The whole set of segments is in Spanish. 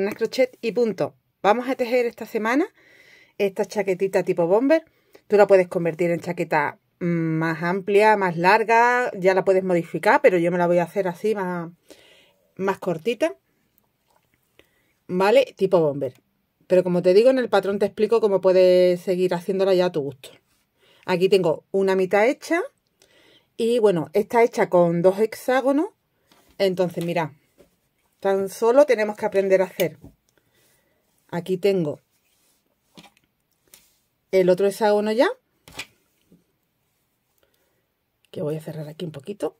una Crochet y punto. Vamos a tejer esta semana esta chaquetita tipo bomber. Tú la puedes convertir en chaqueta mm, más amplia, más larga, ya la puedes modificar, pero yo me la voy a hacer así más, más cortita. ¿Vale? Tipo bomber. Pero como te digo, en el patrón te explico cómo puedes seguir haciéndola ya a tu gusto. Aquí tengo una mitad hecha. Y bueno, está hecha con dos hexágonos. Entonces, mira, Tan solo tenemos que aprender a hacer. Aquí tengo el otro hexágono ya. Que voy a cerrar aquí un poquito.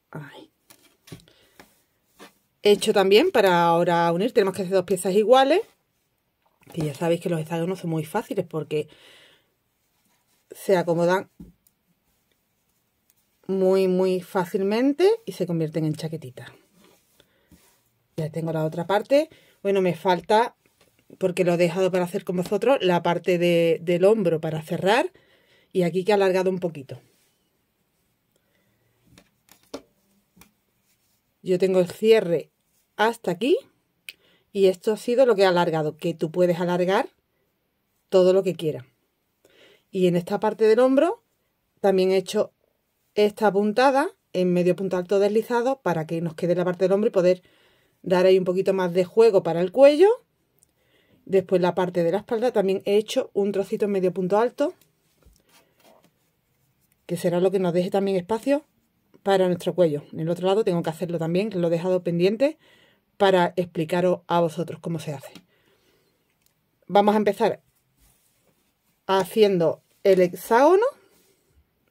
Hecho también para ahora unir. Tenemos que hacer dos piezas iguales. Y ya sabéis que los hexágonos son muy fáciles porque se acomodan muy, muy fácilmente y se convierten en chaquetitas. Ya tengo la otra parte. Bueno, me falta, porque lo he dejado para hacer con vosotros, la parte de, del hombro para cerrar. Y aquí que ha alargado un poquito. Yo tengo el cierre hasta aquí. Y esto ha sido lo que ha alargado, que tú puedes alargar todo lo que quieras. Y en esta parte del hombro también he hecho esta puntada en medio punto alto deslizado para que nos quede la parte del hombro y poder dar ahí un poquito más de juego para el cuello. Después la parte de la espalda también he hecho un trocito en medio punto alto, que será lo que nos deje también espacio para nuestro cuello. En el otro lado tengo que hacerlo también, que lo he dejado pendiente para explicaros a vosotros cómo se hace. Vamos a empezar haciendo el hexágono.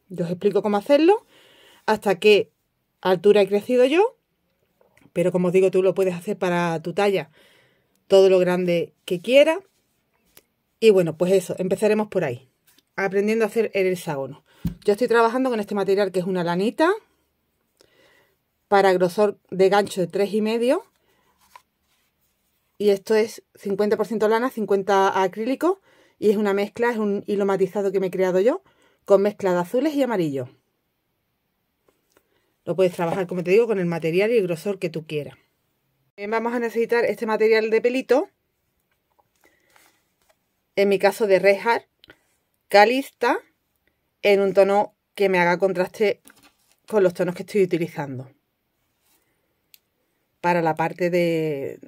Yo os explico cómo hacerlo, hasta qué altura he crecido yo pero como os digo, tú lo puedes hacer para tu talla todo lo grande que quieras. Y bueno, pues eso, empezaremos por ahí, aprendiendo a hacer el hexágono. Yo estoy trabajando con este material que es una lanita para grosor de gancho de 3,5 y esto es 50% lana, 50% acrílico y es una mezcla, es un hilo matizado que me he creado yo con mezcla de azules y amarillo puedes trabajar, como te digo, con el material y el grosor que tú quieras. vamos a necesitar este material de pelito. En mi caso de Rejar, Calista, en un tono que me haga contraste con los tonos que estoy utilizando. Para la parte de,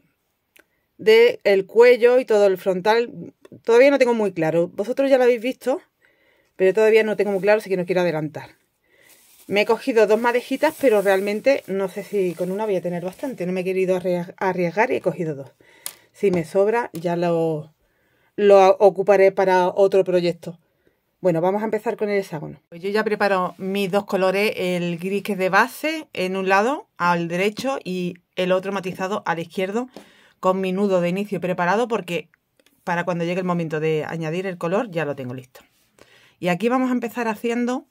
de el cuello y todo el frontal, todavía no tengo muy claro. Vosotros ya lo habéis visto, pero todavía no tengo muy claro, así que no quiero adelantar. Me he cogido dos madejitas, pero realmente no sé si con una voy a tener bastante. No me he querido arriesgar y he cogido dos. Si me sobra, ya lo, lo ocuparé para otro proyecto. Bueno, vamos a empezar con el hexágono. Pues yo ya preparo mis dos colores, el gris que es de base en un lado al derecho y el otro matizado al izquierdo con mi nudo de inicio preparado porque para cuando llegue el momento de añadir el color ya lo tengo listo. Y aquí vamos a empezar haciendo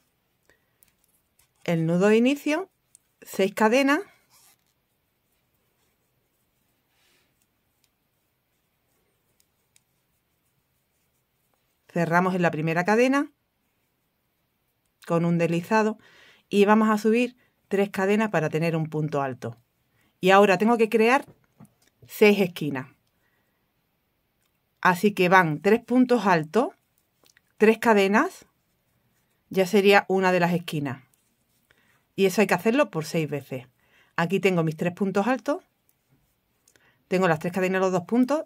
el nudo de inicio, 6 cadenas, cerramos en la primera cadena con un deslizado y vamos a subir tres cadenas para tener un punto alto. Y ahora tengo que crear seis esquinas. Así que van tres puntos altos, tres cadenas, ya sería una de las esquinas. Y eso hay que hacerlo por seis veces. Aquí tengo mis tres puntos altos, tengo las tres cadenas los dos puntos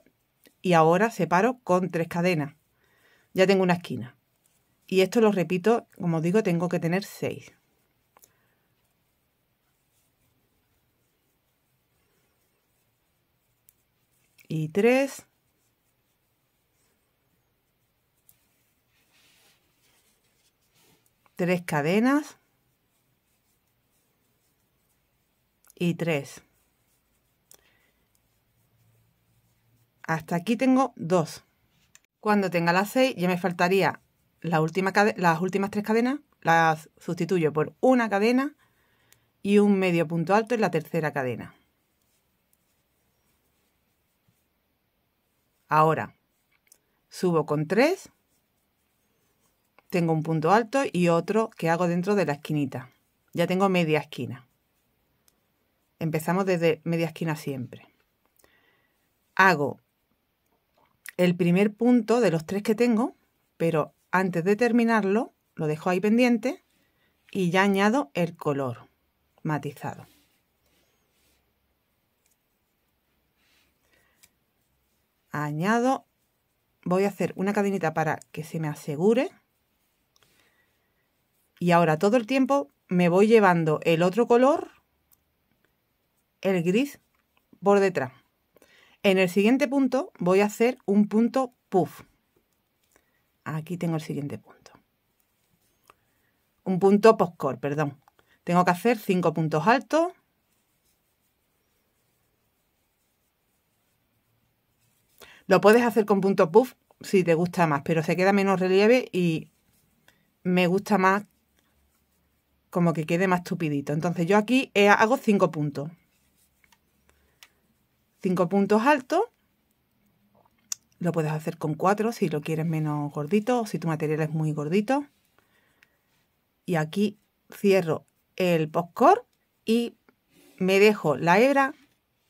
y ahora separo con tres cadenas. Ya tengo una esquina. Y esto lo repito, como digo, tengo que tener seis. Y tres. Tres cadenas. y 3. Hasta aquí tengo 2. Cuando tenga las 6 ya me faltaría la última las últimas tres cadenas, las sustituyo por una cadena y un medio punto alto en la tercera cadena. Ahora subo con 3, tengo un punto alto y otro que hago dentro de la esquinita. Ya tengo media esquina. Empezamos desde media esquina siempre. Hago el primer punto de los tres que tengo, pero antes de terminarlo, lo dejo ahí pendiente y ya añado el color matizado. Añado, voy a hacer una cadenita para que se me asegure. Y ahora todo el tiempo me voy llevando el otro color el gris por detrás. En el siguiente punto voy a hacer un punto puff. Aquí tengo el siguiente punto. Un punto postcore, perdón. Tengo que hacer cinco puntos altos. Lo puedes hacer con punto puff si te gusta más, pero se queda menos relieve y me gusta más como que quede más tupidito. Entonces yo aquí hago cinco puntos. 5 puntos altos. Lo puedes hacer con cuatro si lo quieres menos gordito o si tu material es muy gordito. Y aquí cierro el postcore y me dejo la hebra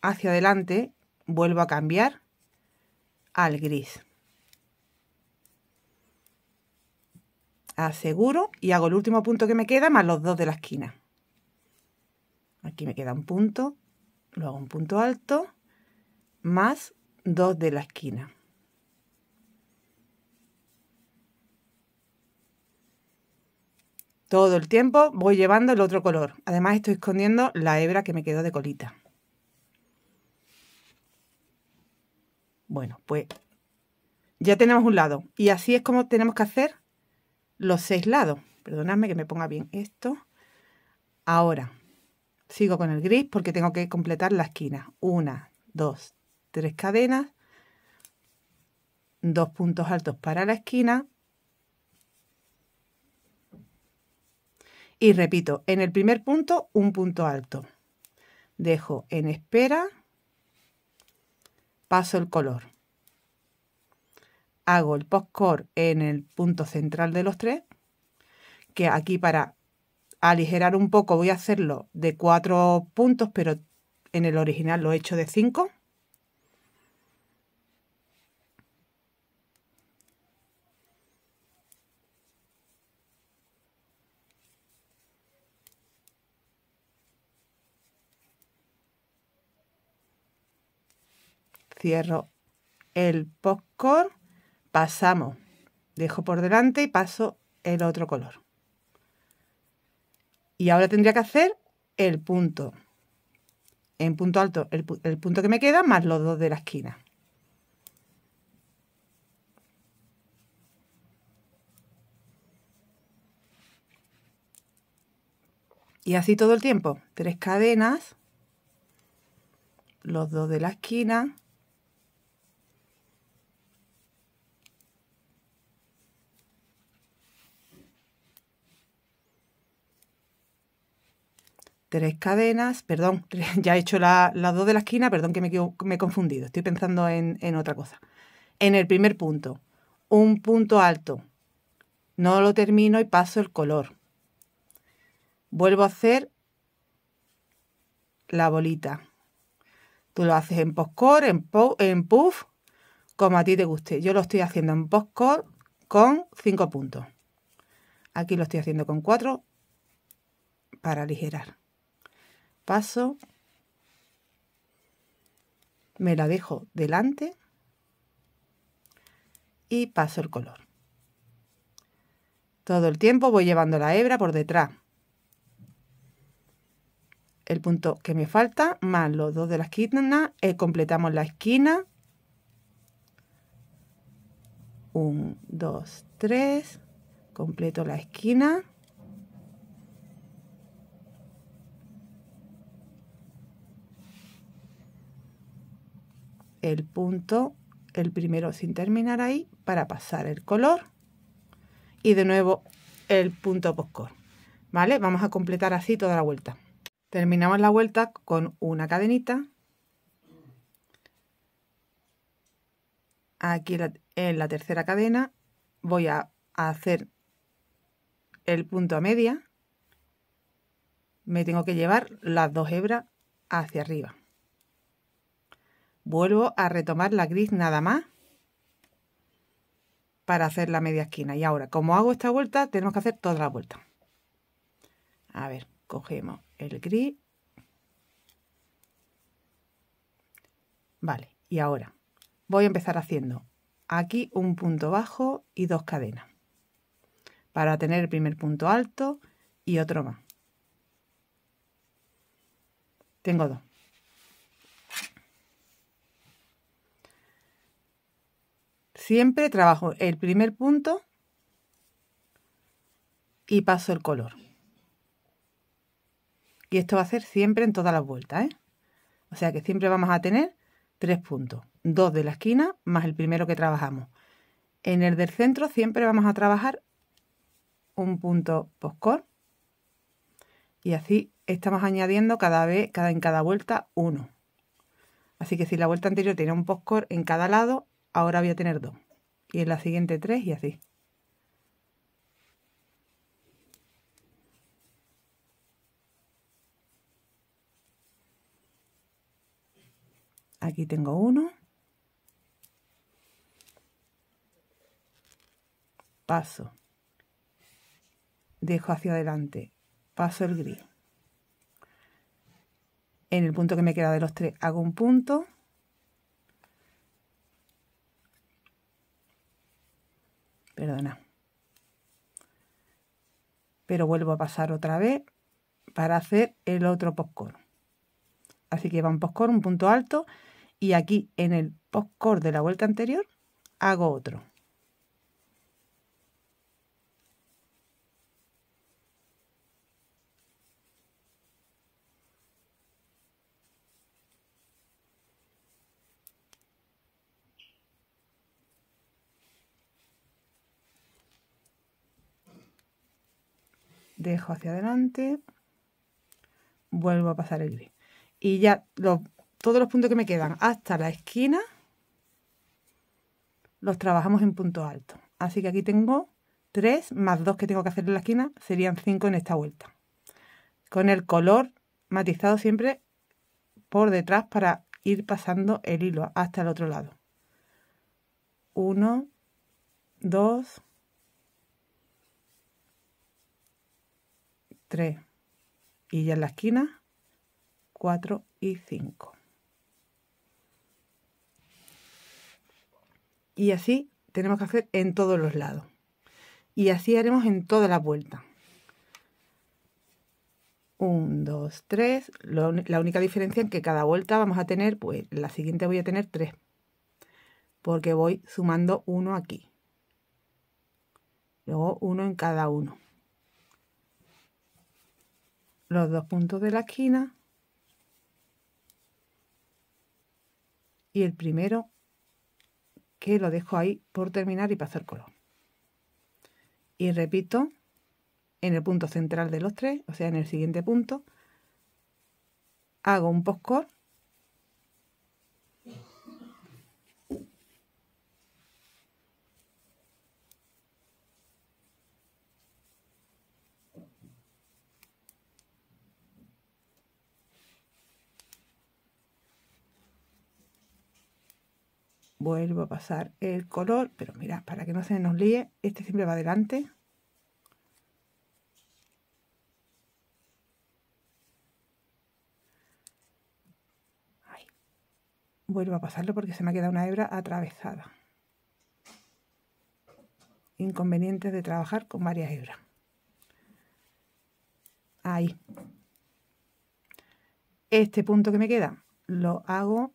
hacia adelante, vuelvo a cambiar al gris. Aseguro y hago el último punto que me queda más los dos de la esquina. Aquí me queda un punto, luego un punto alto más dos de la esquina. Todo el tiempo voy llevando el otro color. Además estoy escondiendo la hebra que me quedó de colita. Bueno, pues ya tenemos un lado. Y así es como tenemos que hacer los seis lados. Perdonadme que me ponga bien esto. Ahora, sigo con el gris porque tengo que completar la esquina. Una, dos, tres cadenas, dos puntos altos para la esquina y repito, en el primer punto un punto alto. Dejo en espera, paso el color. Hago el postcore en el punto central de los tres, que aquí para aligerar un poco voy a hacerlo de cuatro puntos, pero en el original lo he hecho de cinco. cierro el popcorn, pasamos, dejo por delante y paso el otro color. Y ahora tendría que hacer el punto. En punto alto, el, el punto que me queda más los dos de la esquina. Y así todo el tiempo. Tres cadenas, los dos de la esquina, tres cadenas, perdón, ya he hecho las dos de la esquina, perdón que me, he confundido, estoy pensando en, otra cosa. En el primer punto, un punto alto, no lo termino y paso el color. Vuelvo a hacer la bolita. Tú lo haces en postcore, en, en puff, como a ti te guste. Yo lo estoy haciendo en postcore con cinco puntos. Aquí lo estoy haciendo con cuatro para aligerar paso, me la dejo delante y paso el color. Todo el tiempo voy llevando la hebra por detrás. El punto que me falta, más los dos de la esquina, completamos la esquina. 1, 2, 3, completo la esquina. el punto, el primero sin terminar ahí, para pasar el color. Y de nuevo el punto postcor. ¿Vale? Vamos a completar así toda la vuelta. Terminamos la vuelta con una cadenita. Aquí en la tercera cadena voy a hacer el punto a media. Me tengo que llevar las dos hebras hacia arriba vuelvo a retomar la gris nada más para hacer la media esquina. Y ahora, como hago esta vuelta, tenemos que hacer toda la vuelta. A ver, cogemos el gris. Vale, y ahora voy a empezar haciendo aquí un punto bajo y dos cadenas. Para tener el primer punto alto y otro más. Tengo dos. Siempre trabajo el primer punto y paso el color. Y esto va a ser siempre en todas las vueltas, ¿eh? O sea que siempre vamos a tener tres puntos. Dos de la esquina más el primero que trabajamos. En el del centro siempre vamos a trabajar un punto postcor. Y así estamos añadiendo cada vez, cada, en cada vuelta, uno. Así que si la vuelta anterior tenía un postcor en cada lado, ahora voy a tener dos. Y en la siguiente tres y así. Aquí tengo uno. Paso. Dejo hacia adelante. Paso el gris. En el punto que me queda de los tres hago un punto perdona. Pero vuelvo a pasar otra vez para hacer el otro postcore. Así que va un postcore, un punto alto, y aquí en el postcore de la vuelta anterior hago otro. dejo hacia adelante, vuelvo a pasar el gris. Y ya todos los puntos que me quedan hasta la esquina los trabajamos en punto alto. Así que aquí tengo tres más dos que tengo que hacer en la esquina, serían 5 en esta vuelta. Con el color matizado siempre por detrás para ir pasando el hilo hasta el otro lado. 1, 2, 3 y ya en la esquina 4 y 5 y así tenemos que hacer en todos los lados y así haremos en toda la vuelta 1, 2, 3 la única diferencia es que cada vuelta vamos a tener pues la siguiente voy a tener 3 porque voy sumando uno aquí luego uno en cada uno los dos puntos de la esquina y el primero que lo dejo ahí por terminar y para hacer color y repito en el punto central de los tres o sea en el siguiente punto hago un postcore vuelvo a pasar el color pero mirad para que no se nos líe este siempre va adelante vuelvo a pasarlo porque se me ha quedado una hebra atravesada inconvenientes de trabajar con varias hebras ahí este punto que me queda lo hago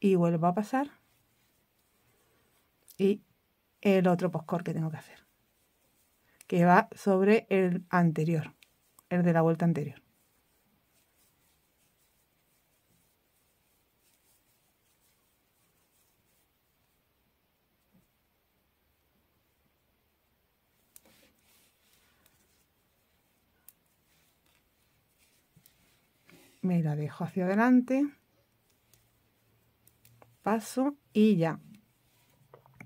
y vuelvo a pasar y el otro postcore que tengo que hacer, que va sobre el anterior, el de la vuelta anterior. me la dejo hacia adelante, paso y ya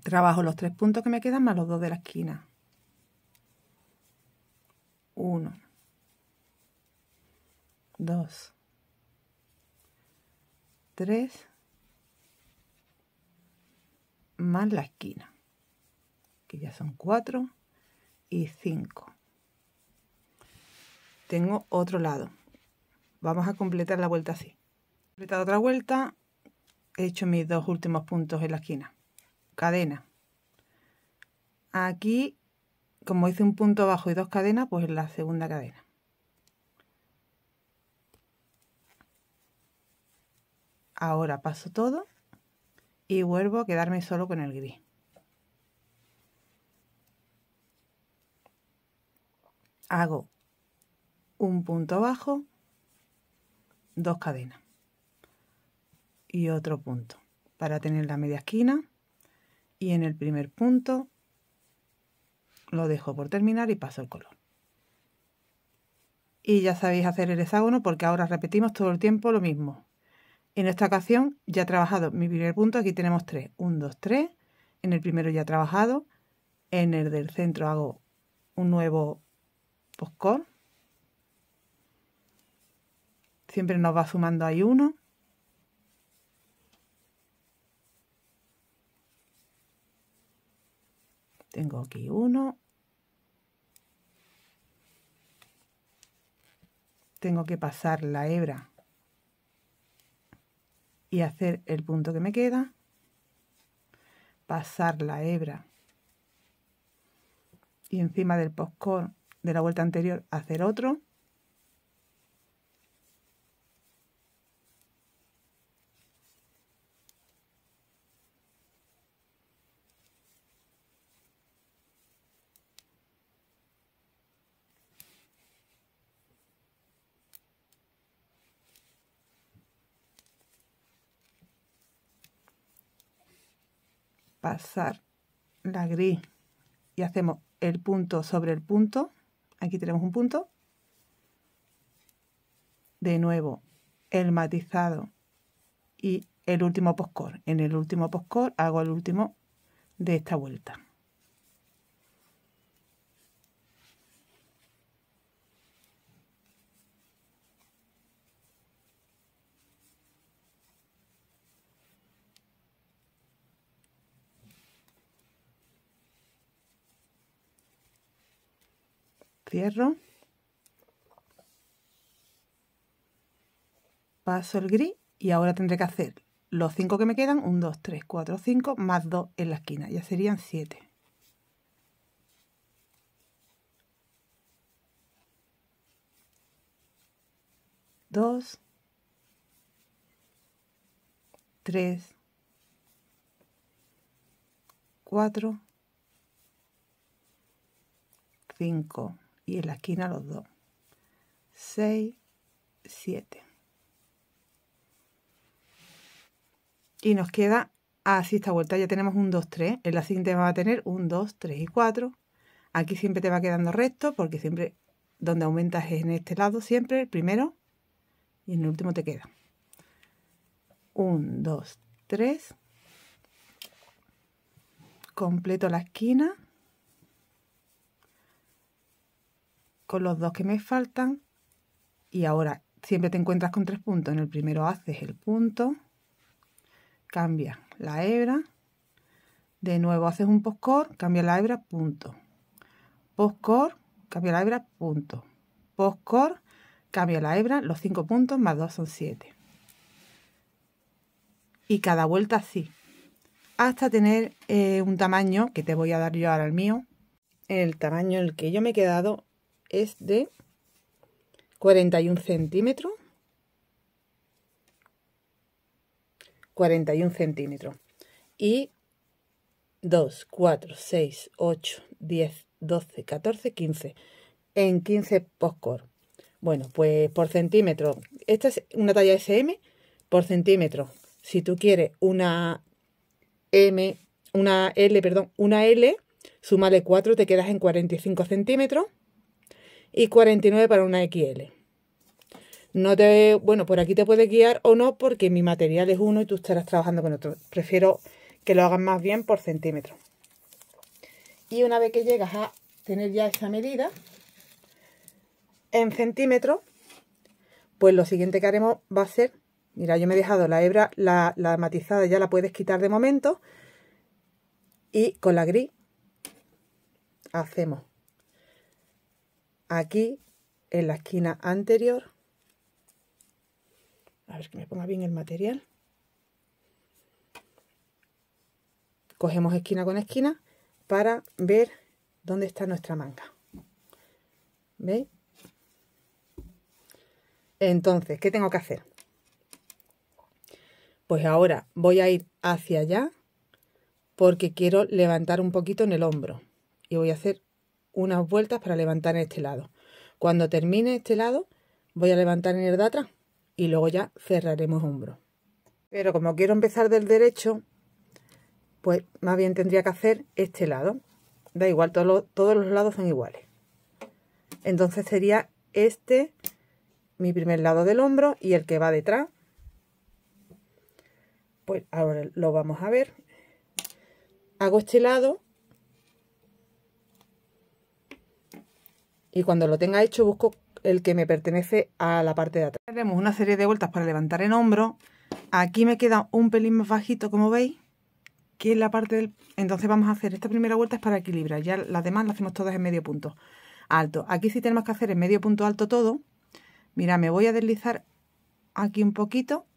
Trabajo los tres puntos que me quedan más los dos de la esquina. Uno. Dos. Tres. Más la esquina. Que ya son cuatro y cinco. Tengo otro lado. Vamos a completar la vuelta así. He completado otra vuelta. He hecho mis dos últimos puntos en la esquina cadena. Aquí, como hice un punto bajo y dos cadenas, pues la segunda cadena. Ahora paso todo y vuelvo a quedarme solo con el gris. Hago un punto bajo, dos cadenas y otro punto para tener la media esquina y en el primer punto lo dejo por terminar y paso el color. Y ya sabéis hacer el hexágono porque ahora repetimos todo el tiempo lo mismo. En esta ocasión ya he trabajado mi primer punto, aquí tenemos 3, 1, 2, 3, en el primero ya he trabajado, en el del centro hago un nuevo postcor, siempre nos va sumando ahí uno, Tengo aquí uno. Tengo que pasar la hebra y hacer el punto que me queda. Pasar la hebra y encima del postcor de la vuelta anterior hacer otro pasar la gris y hacemos el punto sobre el punto. Aquí tenemos un punto. De nuevo, el matizado y el último postcore. En el último postcore hago el último de esta vuelta. cierro paso el gris y ahora tendré que hacer los 5 que me quedan 1, 2, 3, 4, 5 más 2 en la esquina ya serían 7 2 3 4 5 y en la esquina los dos 6 7 y nos queda así ah, esta vuelta ya tenemos un 2 3 en la siguiente va a tener un 2 3 y 4 aquí siempre te va quedando recto porque siempre donde aumentas es en este lado siempre el primero y en el último te queda 1 2 3 completo la esquina con los dos que me faltan y ahora siempre te encuentras con tres puntos. En el primero haces el punto, cambia la hebra, de nuevo haces un postcor, cambia la hebra, punto. Postcor, cambia la hebra, punto. Postcor, cambia la hebra, los cinco puntos más dos son siete. Y cada vuelta así, hasta tener eh, un tamaño que te voy a dar yo ahora el mío, el tamaño en el que yo me he quedado es de 41 centímetros. 41 centímetros. Y 2, 4, 6, 8, 10, 12, 14, 15. En 15 postcore. Bueno, pues por centímetro. Esta es una talla SM por centímetro. Si tú quieres una M, una L, perdón, una L, súmale 4, te quedas en 45 centímetros y 49 para una XL. No te, bueno, por aquí te puede guiar o no porque mi material es uno y tú estarás trabajando con otro. Prefiero que lo hagan más bien por centímetro. Y una vez que llegas a tener ya esa medida en centímetro pues lo siguiente que haremos va a ser, mira, yo me he dejado la hebra, la matizada ya la puedes quitar de momento y con la gris hacemos aquí en la esquina anterior a ver que me ponga bien el material cogemos esquina con esquina para ver dónde está nuestra manga ¿veis? entonces, ¿qué tengo que hacer? pues ahora voy a ir hacia allá porque quiero levantar un poquito en el hombro y voy a hacer unas vueltas para levantar este lado. Cuando termine este lado, voy a levantar en el de atrás y luego ya cerraremos hombro. Pero como quiero empezar del derecho, pues más bien tendría que hacer este lado. Da igual, todos los lados son iguales. Entonces sería este mi primer lado del hombro y el que va detrás. Pues ahora lo vamos a ver. Hago este lado y cuando lo tenga hecho busco el que me pertenece a la parte de atrás. Tenemos una serie de vueltas para levantar el hombro. Aquí me queda un pelín más bajito, como veis, que es la parte del... Entonces vamos a hacer esta primera vuelta es para equilibrar. Ya las demás las hacemos todas en medio punto alto. Aquí sí tenemos que hacer en medio punto alto todo. Mira, me voy a deslizar aquí un poquito,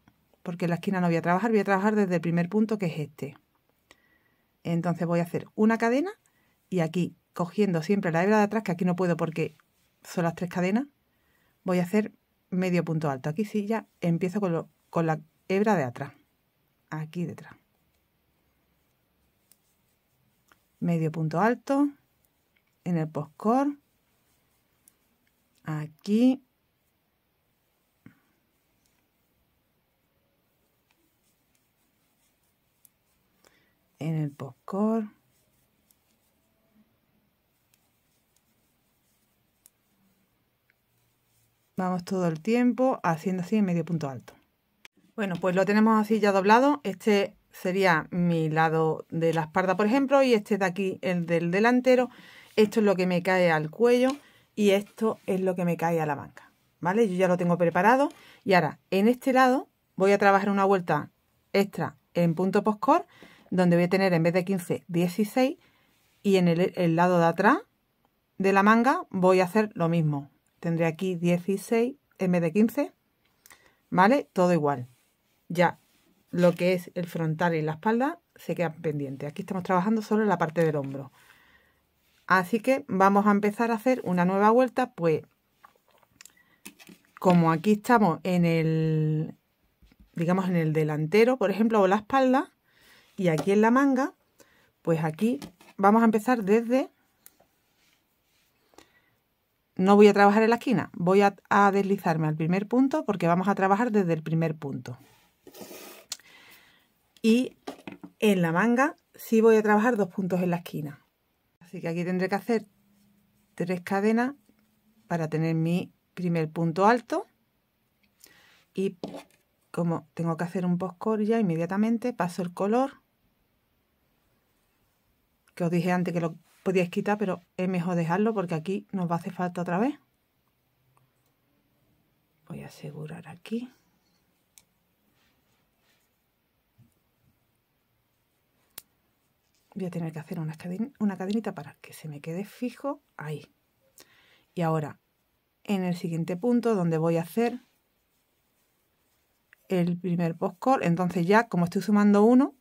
porque en la esquina no voy a trabajar. Voy a trabajar desde el primer punto, que es este. Entonces voy a hacer una cadena y aquí cogiendo siempre la hebra de atrás, que aquí no puedo porque son las tres cadenas, voy a hacer medio punto alto. Aquí sí ya empiezo con, la hebra de atrás, aquí detrás. Medio punto alto en el postcore, aquí. En el postcore. Vamos todo el tiempo haciendo así en medio punto alto. Bueno, pues lo tenemos así ya doblado. Este sería mi lado de la espalda, por ejemplo, y este de aquí, el del delantero. Esto es lo que me cae al cuello y esto es lo que me cae a la banca. ¿Vale? Yo ya lo tengo preparado. Y ahora, en este lado, voy a trabajar una vuelta extra en punto postcore, donde voy a tener en vez de 15, 16. Y en el lado de atrás de la manga voy a hacer lo mismo tendré aquí 16 en vez de 15 vale todo igual ya lo que es el frontal y la espalda se quedan pendientes aquí estamos trabajando solo en la parte del hombro así que vamos a empezar a hacer una nueva vuelta pues como aquí estamos en el digamos en el delantero por ejemplo o la espalda y aquí en la manga pues aquí vamos a empezar desde no voy a trabajar en la esquina, voy a, deslizarme al primer punto porque vamos a trabajar desde el primer punto. Y en la manga sí voy a trabajar dos puntos en la esquina. Así que aquí tendré que hacer tres cadenas para tener mi primer punto alto. Y como tengo que hacer un postcore ya inmediatamente, paso el color. Que os dije antes que lo podíais quitar, pero es mejor dejarlo porque aquí nos va a hacer falta otra vez. Voy a asegurar aquí. Voy a tener que hacer una, cadena cadenita para que se me quede fijo ahí. Y ahora, en el siguiente punto, donde voy a hacer el primer postcore. entonces ya, como estoy sumando uno,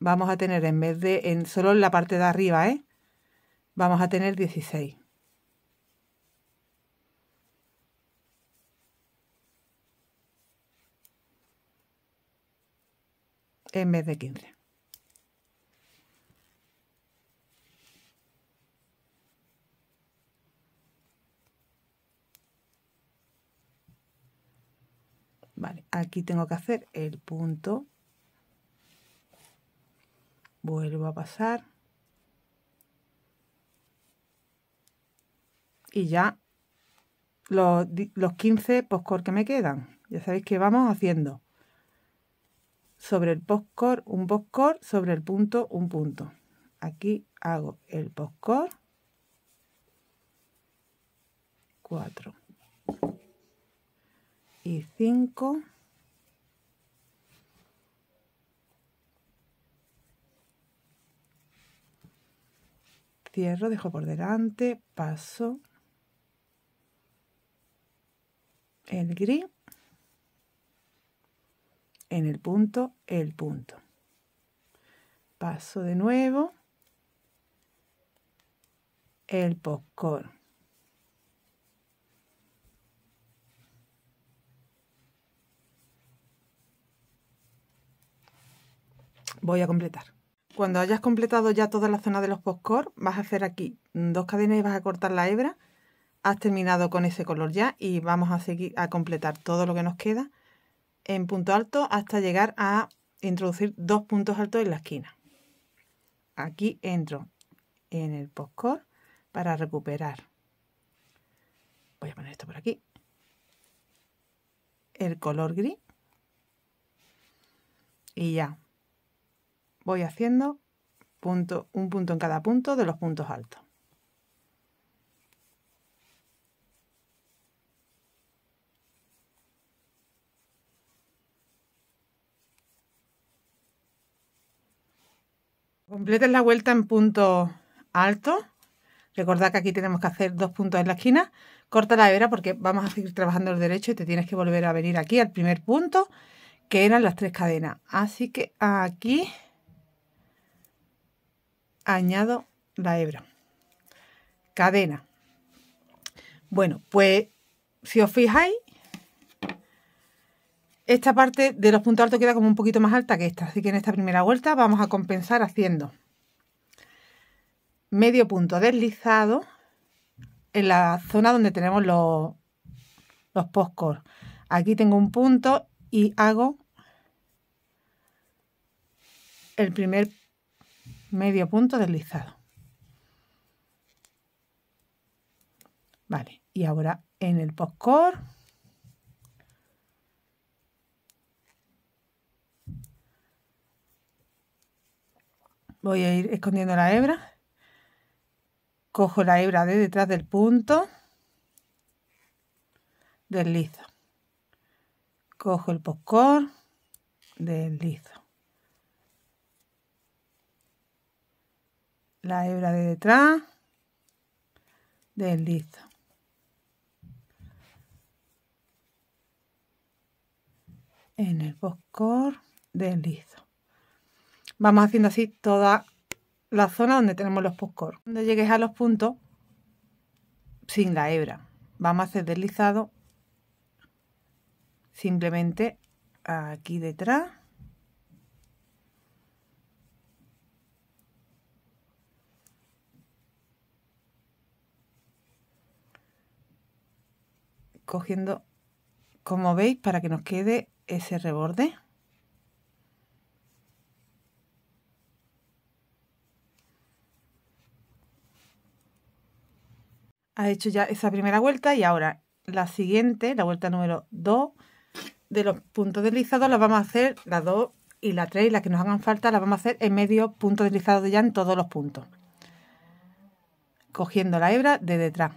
vamos a tener en vez de en solo en la parte de arriba, ¿eh? vamos a tener 16. en vez de 15. Vale, aquí tengo que hacer el punto. Vuelvo a pasar. y ya los, los 15 postcore que me quedan. Ya sabéis que vamos haciendo sobre el postcore un postcore, sobre el punto un punto. Aquí hago el postcore 4 y 5 cierro, dejo por delante, paso el gris en el punto el punto paso de nuevo el popcorn voy a completar cuando hayas completado ya toda la zona de los postcor vas a hacer aquí dos cadenas y vas a cortar la hebra has terminado con ese color ya y vamos a seguir a completar todo lo que nos queda en punto alto hasta llegar a introducir dos puntos altos en la esquina. Aquí entro en el postcore para recuperar. Voy a poner esto por aquí. El color gris. Y ya. Voy haciendo punto, un punto en cada punto de los puntos altos. Completen la vuelta en punto alto. Recordad que aquí tenemos que hacer dos puntos en la esquina. Corta la hebra porque vamos a seguir trabajando el derecho y te tienes que volver a venir aquí al primer punto, que eran las tres cadenas. Así que aquí añado la hebra. Cadena. Bueno, pues si os fijáis, esta parte de los puntos altos queda como un poquito más alta que esta, así que en esta primera vuelta vamos a compensar haciendo medio punto deslizado en la zona donde tenemos los, los postcores. Aquí tengo un punto y hago el primer medio punto deslizado. Vale, y ahora en el postcore voy a ir escondiendo la hebra cojo la hebra de detrás del punto deslizo cojo el poscor deslizo la hebra de detrás deslizo en el poscor deslizo vamos haciendo así toda la zona donde tenemos los postcores. Cuando llegues a los puntos, sin la hebra, vamos a hacer deslizado simplemente aquí detrás. cogiendo como veis para que nos quede ese reborde ha hecho ya esa primera vuelta y ahora la siguiente, la vuelta número 2 de los puntos deslizados, las vamos a hacer, la 2 y la 3 y las que nos hagan falta, las vamos a hacer en medio punto deslizado ya en todos los puntos. Cogiendo la hebra de detrás.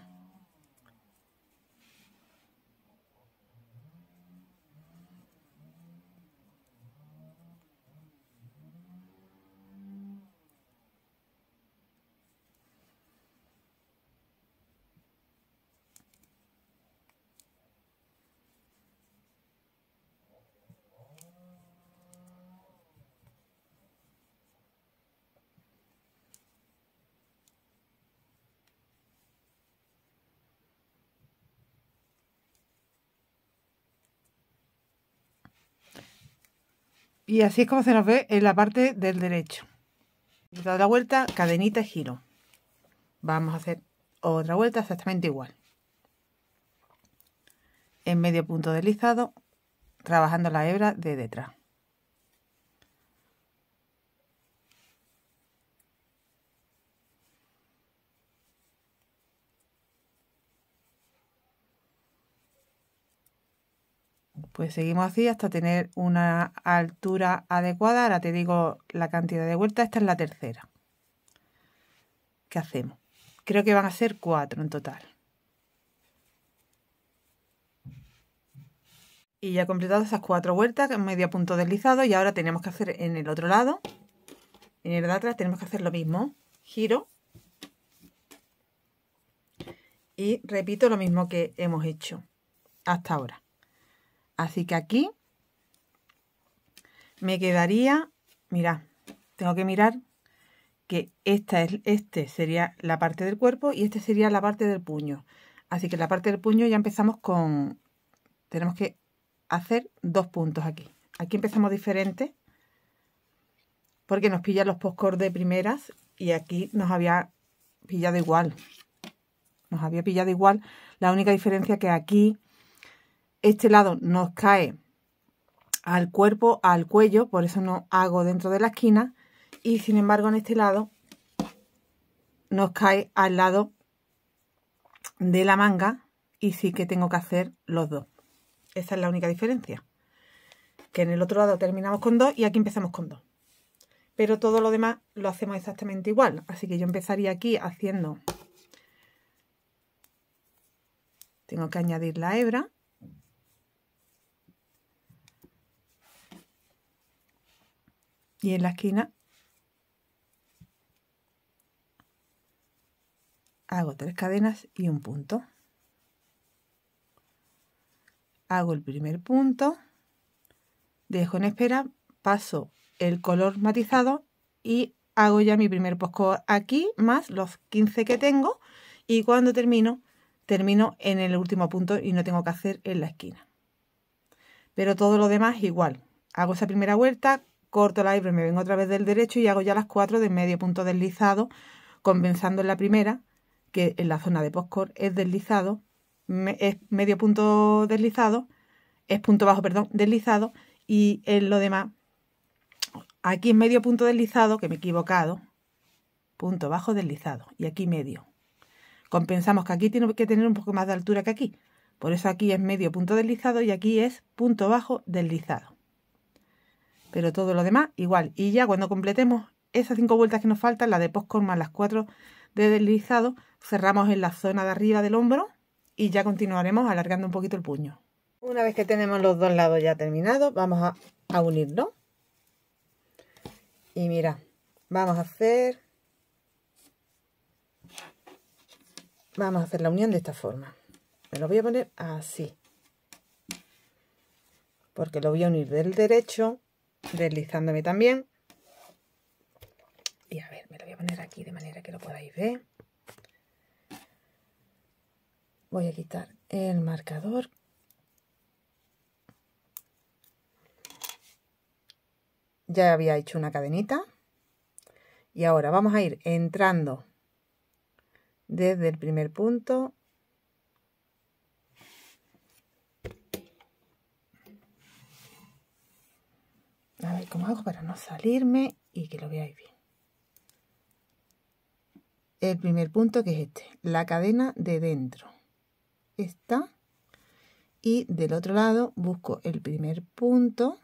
Y así es como se nos ve en la parte del derecho. Dado la vuelta, cadenita y giro. Vamos a hacer otra vuelta exactamente igual. En medio punto deslizado, trabajando la hebra de detrás. Pues seguimos así hasta tener una altura adecuada. Ahora te digo la cantidad de vueltas. Esta es la tercera. ¿Qué hacemos? Creo que van a ser cuatro en total. Y ya he completado esas cuatro vueltas, medio punto deslizado. Y ahora tenemos que hacer en el otro lado, en el de atrás, tenemos que hacer lo mismo. Giro. Y repito lo mismo que hemos hecho hasta ahora. Así que aquí me quedaría, mira, tengo que mirar que esta es, este sería la parte del cuerpo y este sería la parte del puño. Así que la parte del puño ya empezamos con, tenemos que hacer dos puntos aquí. Aquí empezamos diferente porque nos pilla los postcores de primeras y aquí nos había pillado igual. Nos había pillado igual. La única diferencia que aquí este lado nos cae al cuerpo, al cuello, por eso no hago dentro de la esquina. Y sin embargo en este lado nos cae al lado de la manga y sí que tengo que hacer los dos. Esa es la única diferencia. Que en el otro lado terminamos con dos y aquí empezamos con dos. Pero todo lo demás lo hacemos exactamente igual. Así que yo empezaría aquí haciendo... Tengo que añadir la hebra. y en la esquina hago tres cadenas y un punto hago el primer punto dejo en espera paso el color matizado y hago ya mi primer postcode aquí más los 15 que tengo y cuando termino termino en el último punto y no tengo que hacer en la esquina pero todo lo demás igual hago esa primera vuelta corto la aire me vengo otra vez del derecho y hago ya las cuatro de medio punto deslizado, compensando en la primera, que en la zona de postcore es deslizado, es medio punto deslizado, es punto bajo, perdón, deslizado, y en lo demás, aquí es medio punto deslizado, que me he equivocado, punto bajo deslizado, y aquí medio. Compensamos que aquí tiene que tener un poco más de altura que aquí, por eso aquí es medio punto deslizado y aquí es punto bajo deslizado pero todo lo demás igual. Y ya cuando completemos esas cinco vueltas que nos faltan, la de postcorn más las cuatro de deslizado, cerramos en la zona de arriba del hombro y ya continuaremos alargando un poquito el puño. Una vez que tenemos los dos lados ya terminados, vamos a, a unirlo. Y mira, vamos a hacer... Vamos a hacer la unión de esta forma. Me lo voy a poner así. Porque lo voy a unir del derecho deslizándome también. Y a ver, me lo voy a poner aquí de manera que lo podáis ver. Voy a quitar el marcador. Ya había hecho una cadenita. Y ahora vamos a ir entrando desde el primer punto Como hago para no salirme y que lo veáis bien. El primer punto que es este, la cadena de dentro. está Y del otro lado busco el primer punto,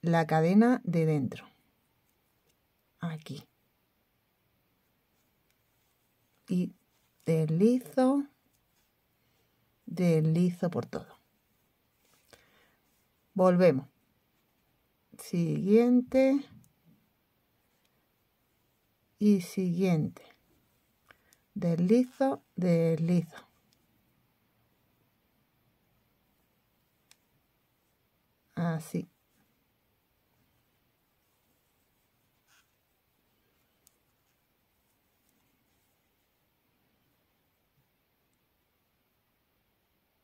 la cadena de dentro. Aquí. Y deslizo, deslizo por todo. Volvemos siguiente y siguiente deslizo deslizo así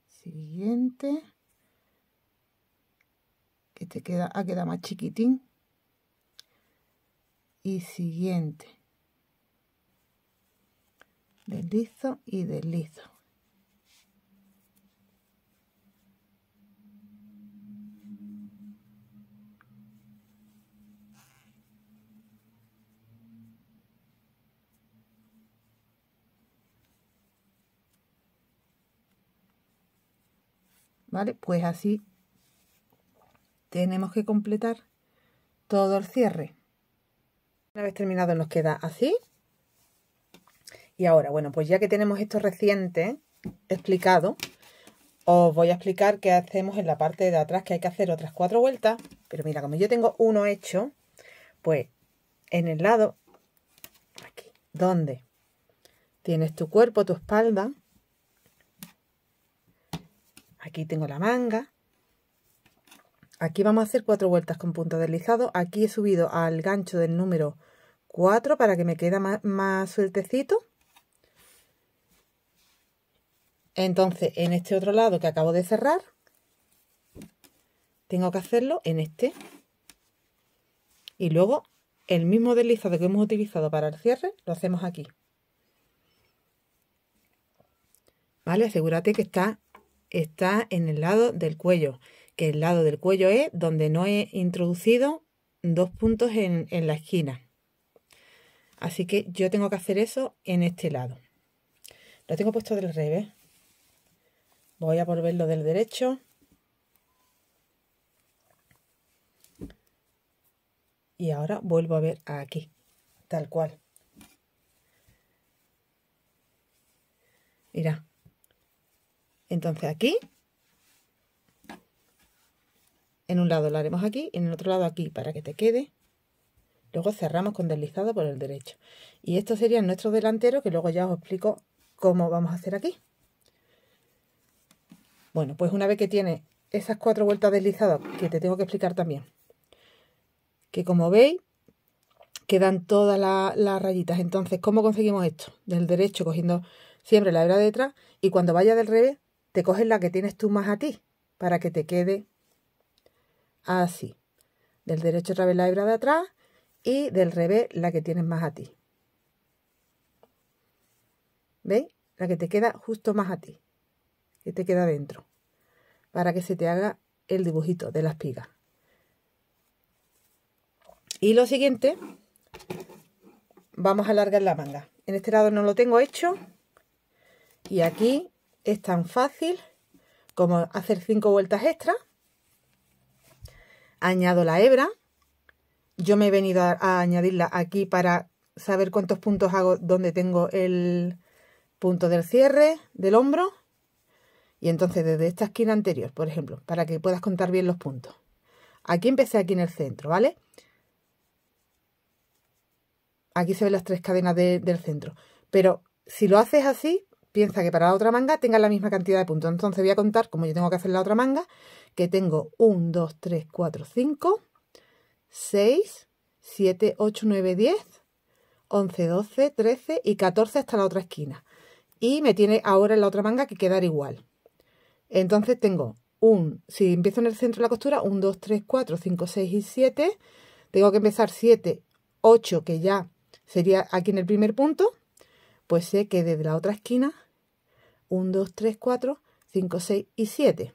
siguiente te queda, ha ah, quedado más chiquitín y siguiente deslizo y deslizo ¿Vale? Pues así tenemos que completar todo el cierre una vez terminado nos queda así y ahora bueno pues ya que tenemos esto reciente explicado os voy a explicar qué hacemos en la parte de atrás que hay que hacer otras cuatro vueltas pero mira como yo tengo uno hecho pues en el lado aquí donde tienes tu cuerpo tu espalda aquí tengo la manga Aquí vamos a hacer cuatro vueltas con punto deslizado. Aquí he subido al gancho del número 4 para que me quede más, sueltecito. Entonces, en este otro lado que acabo de cerrar, tengo que hacerlo en este. Y luego, el mismo deslizado que hemos utilizado para el cierre, lo hacemos aquí. ¿Vale? Asegúrate que está, está en el lado del cuello que el lado del cuello es donde no he introducido dos puntos en, la esquina. Así que yo tengo que hacer eso en este lado. Lo tengo puesto del revés. Voy a volverlo del derecho. Y ahora vuelvo a ver aquí, tal cual. Mira. Entonces aquí en un lado lo haremos aquí y en el otro lado aquí para que te quede. Luego cerramos con deslizado por el derecho. Y esto sería nuestro delantero que luego ya os explico cómo vamos a hacer aquí. Bueno, pues una vez que tiene esas cuatro vueltas deslizadas, que te tengo que explicar también, que como veis, quedan todas las rayitas. Entonces, ¿cómo conseguimos esto? Del derecho, cogiendo siempre la hebra de detrás, y cuando vaya del revés, te coges la que tienes tú más a ti, para que te quede así. Del derecho otra vez la hebra de atrás y del revés la que tienes más a ti. ¿Veis? La que te queda justo más a ti, que te queda dentro, para que se te haga el dibujito de la espiga. Y lo siguiente, vamos a alargar la manga. En este lado no lo tengo hecho y aquí es tan fácil como hacer cinco vueltas extra añado la hebra. Yo me he venido a, añadirla aquí para saber cuántos puntos hago donde tengo el punto del cierre del hombro. Y entonces desde esta esquina anterior, por ejemplo, para que puedas contar bien los puntos. Aquí empecé aquí en el centro, ¿vale? Aquí se ven las tres cadenas del centro. Pero si lo haces así, piensa que para la otra manga tenga la misma cantidad de puntos. Entonces voy a contar, como yo tengo que hacer la otra manga, que tengo 1, 2, 3, 4, 5, 6, 7, 8, 9, 10, 11, 12, 13 y 14 hasta la otra esquina. Y me tiene ahora en la otra manga que quedar igual. Entonces tengo un, si empiezo en el centro de la costura, 1, 2, 3, 4, 5, 6 y 7. Tengo que empezar 7, 8, que ya sería aquí en el primer punto. Pues sé que desde la otra esquina, 1, 2, 3, 4, 5, 6 y 7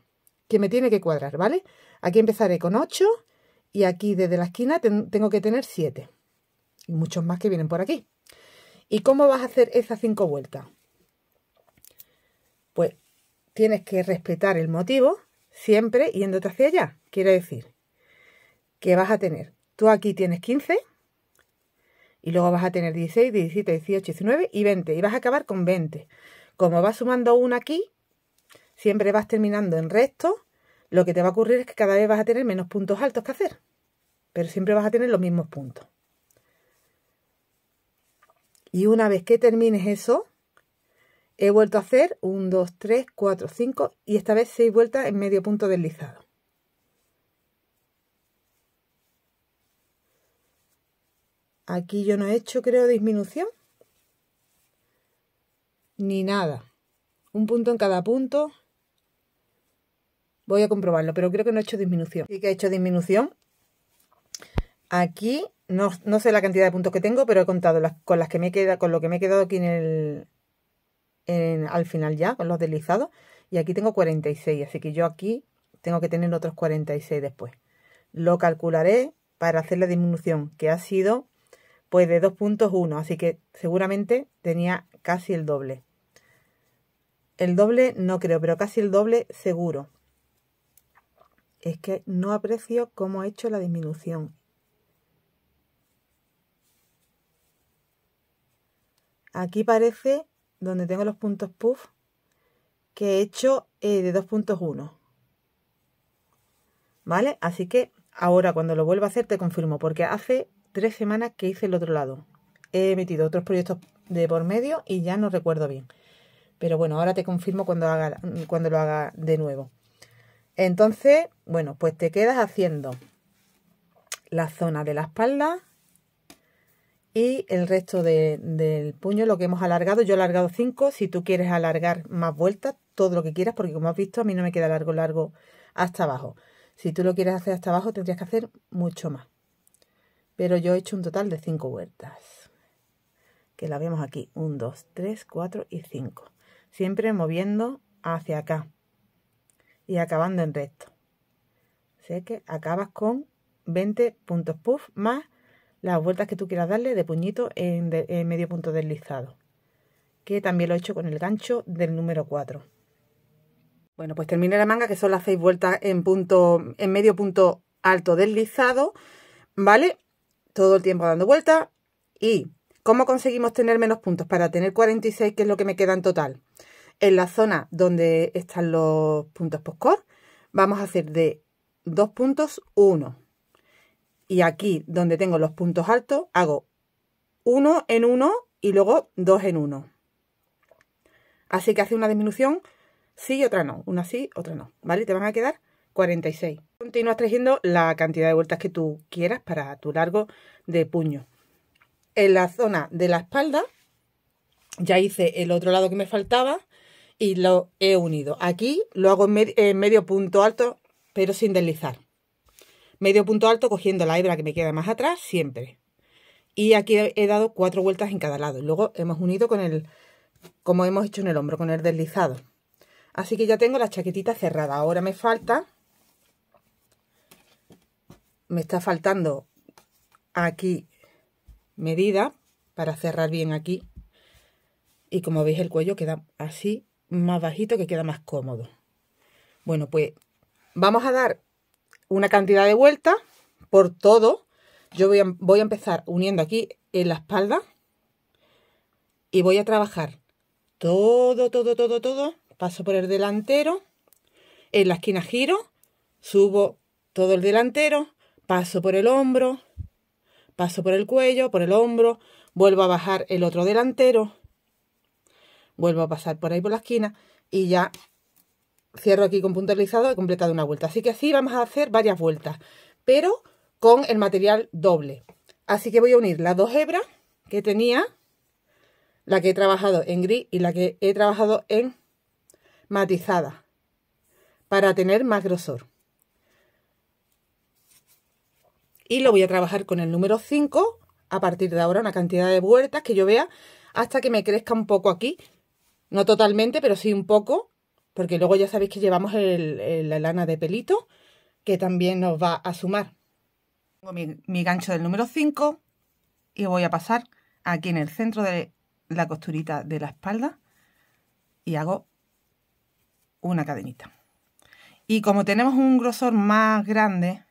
que me tiene que cuadrar, ¿vale? Aquí empezaré con 8 y aquí desde la esquina tengo que tener 7. Y muchos más que vienen por aquí. ¿Y cómo vas a hacer esas 5 vueltas? Pues tienes que respetar el motivo siempre yéndote hacia allá. Quiere decir que vas a tener, tú aquí tienes 15 y luego vas a tener 16, 17, 18, 19 y 20 y vas a acabar con 20. Como vas sumando una aquí, siempre vas terminando en resto, lo que te va a ocurrir es que cada vez vas a tener menos puntos altos que hacer, pero siempre vas a tener los mismos puntos. Y una vez que termines eso, he vuelto a hacer 1, 2, 3, 4, 5 y esta vez 6 vueltas en medio punto deslizado. Aquí yo no he hecho, creo, disminución. Ni nada. Un punto en cada punto. Voy a comprobarlo, pero creo que no he hecho disminución. Sí que he hecho disminución. Aquí, no, sé la cantidad de puntos que tengo, pero he contado con, las que me queda, con lo que me he quedado aquí en el, al final ya, con los deslizados. Y aquí tengo 46, así que yo aquí tengo que tener otros 46 después. Lo calcularé para hacer la disminución, que ha sido pues de 2.1, así que seguramente tenía casi el doble. El doble no creo, pero casi el doble seguro, es que no aprecio cómo he hecho la disminución. Aquí parece, donde tengo los puntos puff, que he hecho eh, de 2.1. ¿Vale? Así que ahora cuando lo vuelva a hacer te confirmo, porque hace tres semanas que hice el otro lado. He emitido otros proyectos de por medio y ya no recuerdo bien. Pero bueno, ahora te confirmo cuando, haga, cuando lo haga de nuevo. Entonces, bueno, pues te quedas haciendo la zona de la espalda y el resto del puño, lo que hemos alargado. Yo he alargado 5, si tú quieres alargar más vueltas, todo lo que quieras, porque como has visto, a mí no me queda largo, largo hasta abajo. Si tú lo quieres hacer hasta abajo, tendrías que hacer mucho más. Pero yo he hecho un total de 5 vueltas. Que la vemos aquí. 1, 2, 3, 4 y 5. Siempre moviendo hacia acá y acabando en recto. Así que acabas con 20 puntos puff más las vueltas que tú quieras darle de puñito en, medio punto deslizado. Que también lo he hecho con el gancho del número 4. Bueno, pues terminé la manga, que son las 6 vueltas en punto, en medio punto alto deslizado, ¿vale? Todo el tiempo dando vueltas. ¿Y cómo conseguimos tener menos puntos? Para tener 46, que es lo que me queda en total. En la zona donde están los puntos postcore, vamos a hacer de dos puntos uno. Y aquí donde tengo los puntos altos, hago uno en uno y luego dos en uno. Así que hace una disminución sí y otra no. Una sí, otra no. ¿Vale? Te van a quedar 46. Continúas tejiendo la cantidad de vueltas que tú quieras para tu largo de puño. En la zona de la espalda ya hice el otro lado que me faltaba y lo he unido. Aquí lo hago en, medio punto alto, pero sin deslizar. Medio punto alto cogiendo la hebra que me queda más atrás siempre. Y aquí he dado cuatro vueltas en cada lado. Luego hemos unido con el, como hemos hecho en el hombro, con el deslizado. Así que ya tengo la chaquetita cerrada. Ahora me falta, me está faltando aquí medida para cerrar bien aquí. Y como veis el cuello queda así más bajito que queda más cómodo. Bueno, pues vamos a dar una cantidad de vueltas por todo. Yo voy a, voy a empezar uniendo aquí en la espalda y voy a trabajar todo, todo, todo, todo. Paso por el delantero, en la esquina giro, subo todo el delantero, paso por el hombro, paso por el cuello, por el hombro, vuelvo a bajar el otro delantero, vuelvo a pasar por ahí por la esquina y ya cierro aquí con puntualizado he completado una vuelta. Así que así vamos a hacer varias vueltas, pero con el material doble. Así que voy a unir las dos hebras que tenía, la que he trabajado en gris y la que he trabajado en matizada, para tener más grosor. Y lo voy a trabajar con el número 5, a partir de ahora una cantidad de vueltas que yo vea hasta que me crezca un poco aquí no totalmente, pero sí un poco, porque luego ya sabéis que llevamos la lana de pelito, que también nos va a sumar. Tengo mi, gancho del número 5 y voy a pasar aquí en el centro de la costurita de la espalda y hago una cadenita. Y como tenemos un grosor más grande,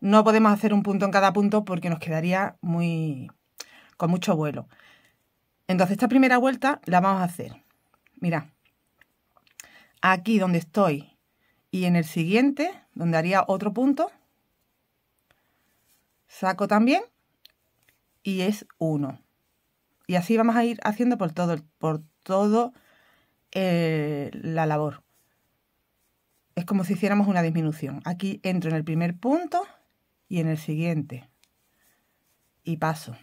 no podemos hacer un punto en cada punto porque nos quedaría muy con mucho vuelo. Entonces esta primera vuelta la vamos a hacer Mira, aquí donde estoy y en el siguiente, donde haría otro punto, saco también y es uno Y así vamos a ir haciendo por todo, por todo eh, la labor. Es como si hiciéramos una disminución. Aquí entro en el primer punto y en el siguiente. Y paso.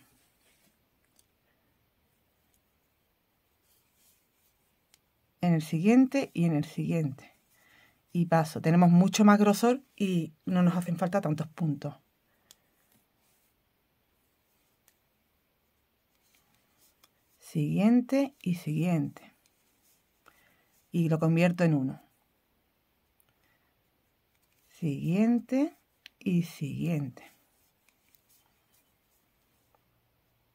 en el siguiente y en el siguiente. Y paso, tenemos mucho más grosor y no nos hacen falta tantos puntos. Siguiente y siguiente. Y lo convierto en uno. Siguiente y siguiente.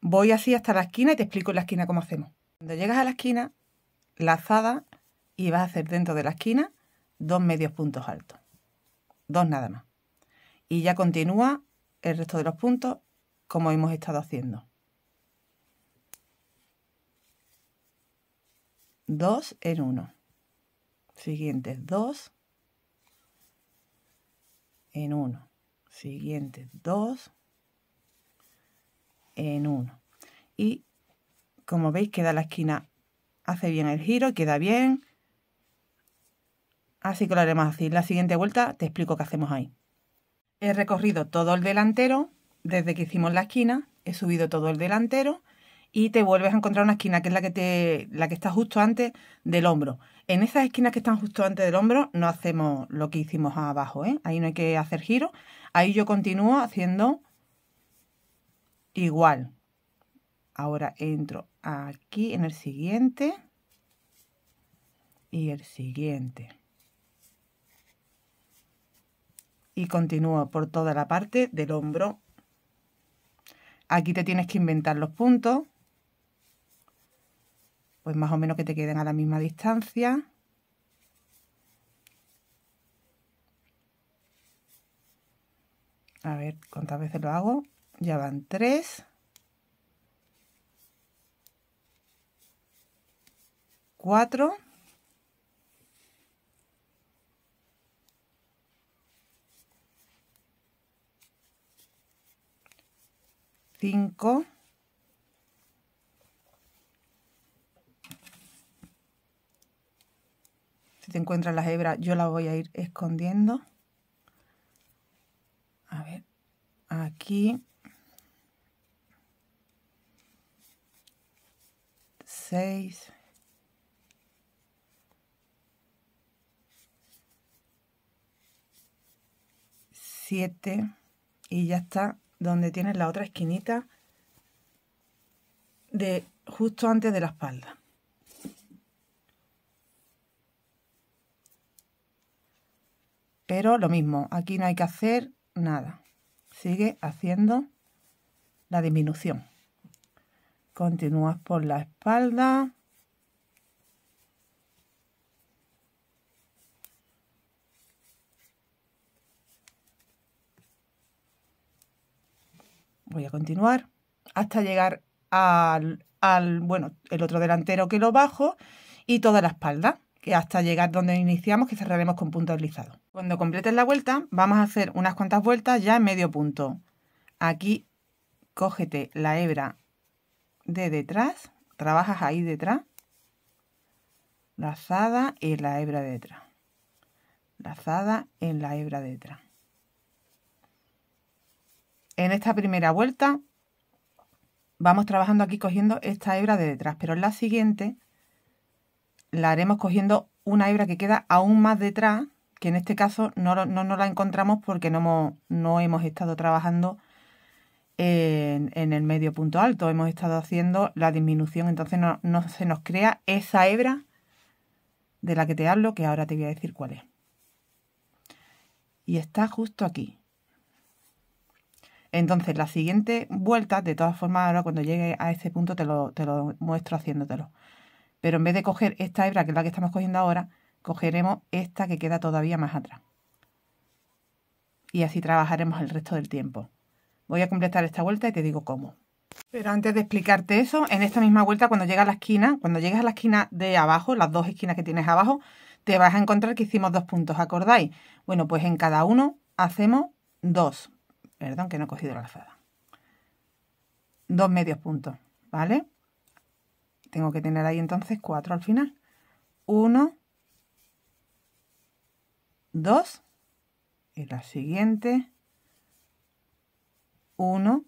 Voy así hasta la esquina y te explico en la esquina cómo hacemos. Cuando llegas a la esquina, lazada y va a hacer dentro de la esquina dos medios puntos altos. Dos nada más. Y ya continúa el resto de los puntos como hemos estado haciendo. Dos en uno. siguiente dos en uno. siguiente dos en uno. Y como veis queda la esquina hace bien el giro, queda bien. Así que lo haremos así. La siguiente vuelta te explico qué hacemos ahí. He recorrido todo el delantero, desde que hicimos la esquina, he subido todo el delantero y te vuelves a encontrar una esquina que es la que, la que está justo antes del hombro. En esas esquinas que están justo antes del hombro no hacemos lo que hicimos abajo, ¿eh? ahí no hay que hacer giro. Ahí yo continúo haciendo igual. Ahora entro aquí en el siguiente y el siguiente. Y continúo por toda la parte del hombro. Aquí te tienes que inventar los puntos, pues más o menos que te queden a la misma distancia. A ver cuántas veces lo hago. Ya van tres. Cuatro. Cinco. si te encuentras las hebras yo la voy a ir escondiendo a ver aquí Seis. 7 y ya está donde tienes la otra esquinita de justo antes de la espalda. Pero lo mismo, aquí no hay que hacer nada. Sigue haciendo la disminución. Continúas por la espalda. voy a continuar hasta llegar al, bueno, el otro delantero que lo bajo y toda la espalda, que hasta llegar donde iniciamos, que cerraremos con punto deslizado. Cuando completes la vuelta, vamos a hacer unas cuantas vueltas ya en medio punto. Aquí cógete la hebra de detrás, trabajas ahí detrás, lazada en la hebra de detrás, lazada en la hebra de detrás en esta primera vuelta vamos trabajando aquí cogiendo esta hebra de detrás, pero en la siguiente la haremos cogiendo una hebra que queda aún más detrás, que en este caso no, nos la encontramos porque no hemos, estado trabajando en, el medio punto alto, hemos estado haciendo la disminución, entonces no, no se nos crea esa hebra de la que te hablo, que ahora te voy a decir cuál es. Y está justo aquí. Entonces, la siguiente vuelta, de todas formas, ahora cuando llegue a este punto te lo, muestro haciéndotelo. Pero en vez de coger esta hebra, que es la que estamos cogiendo ahora, cogeremos esta que queda todavía más atrás. Y así trabajaremos el resto del tiempo. Voy a completar esta vuelta y te digo cómo. Pero antes de explicarte eso, en esta misma vuelta, cuando llegas a la esquina, cuando llegas a la esquina de abajo, las dos esquinas que tienes abajo, te vas a encontrar que hicimos dos puntos, ¿acordáis? Bueno, pues en cada uno hacemos dos Perdón que no he cogido la lazada. Dos medios puntos, ¿vale? Tengo que tener ahí entonces cuatro al final. Uno, dos, y la siguiente, uno,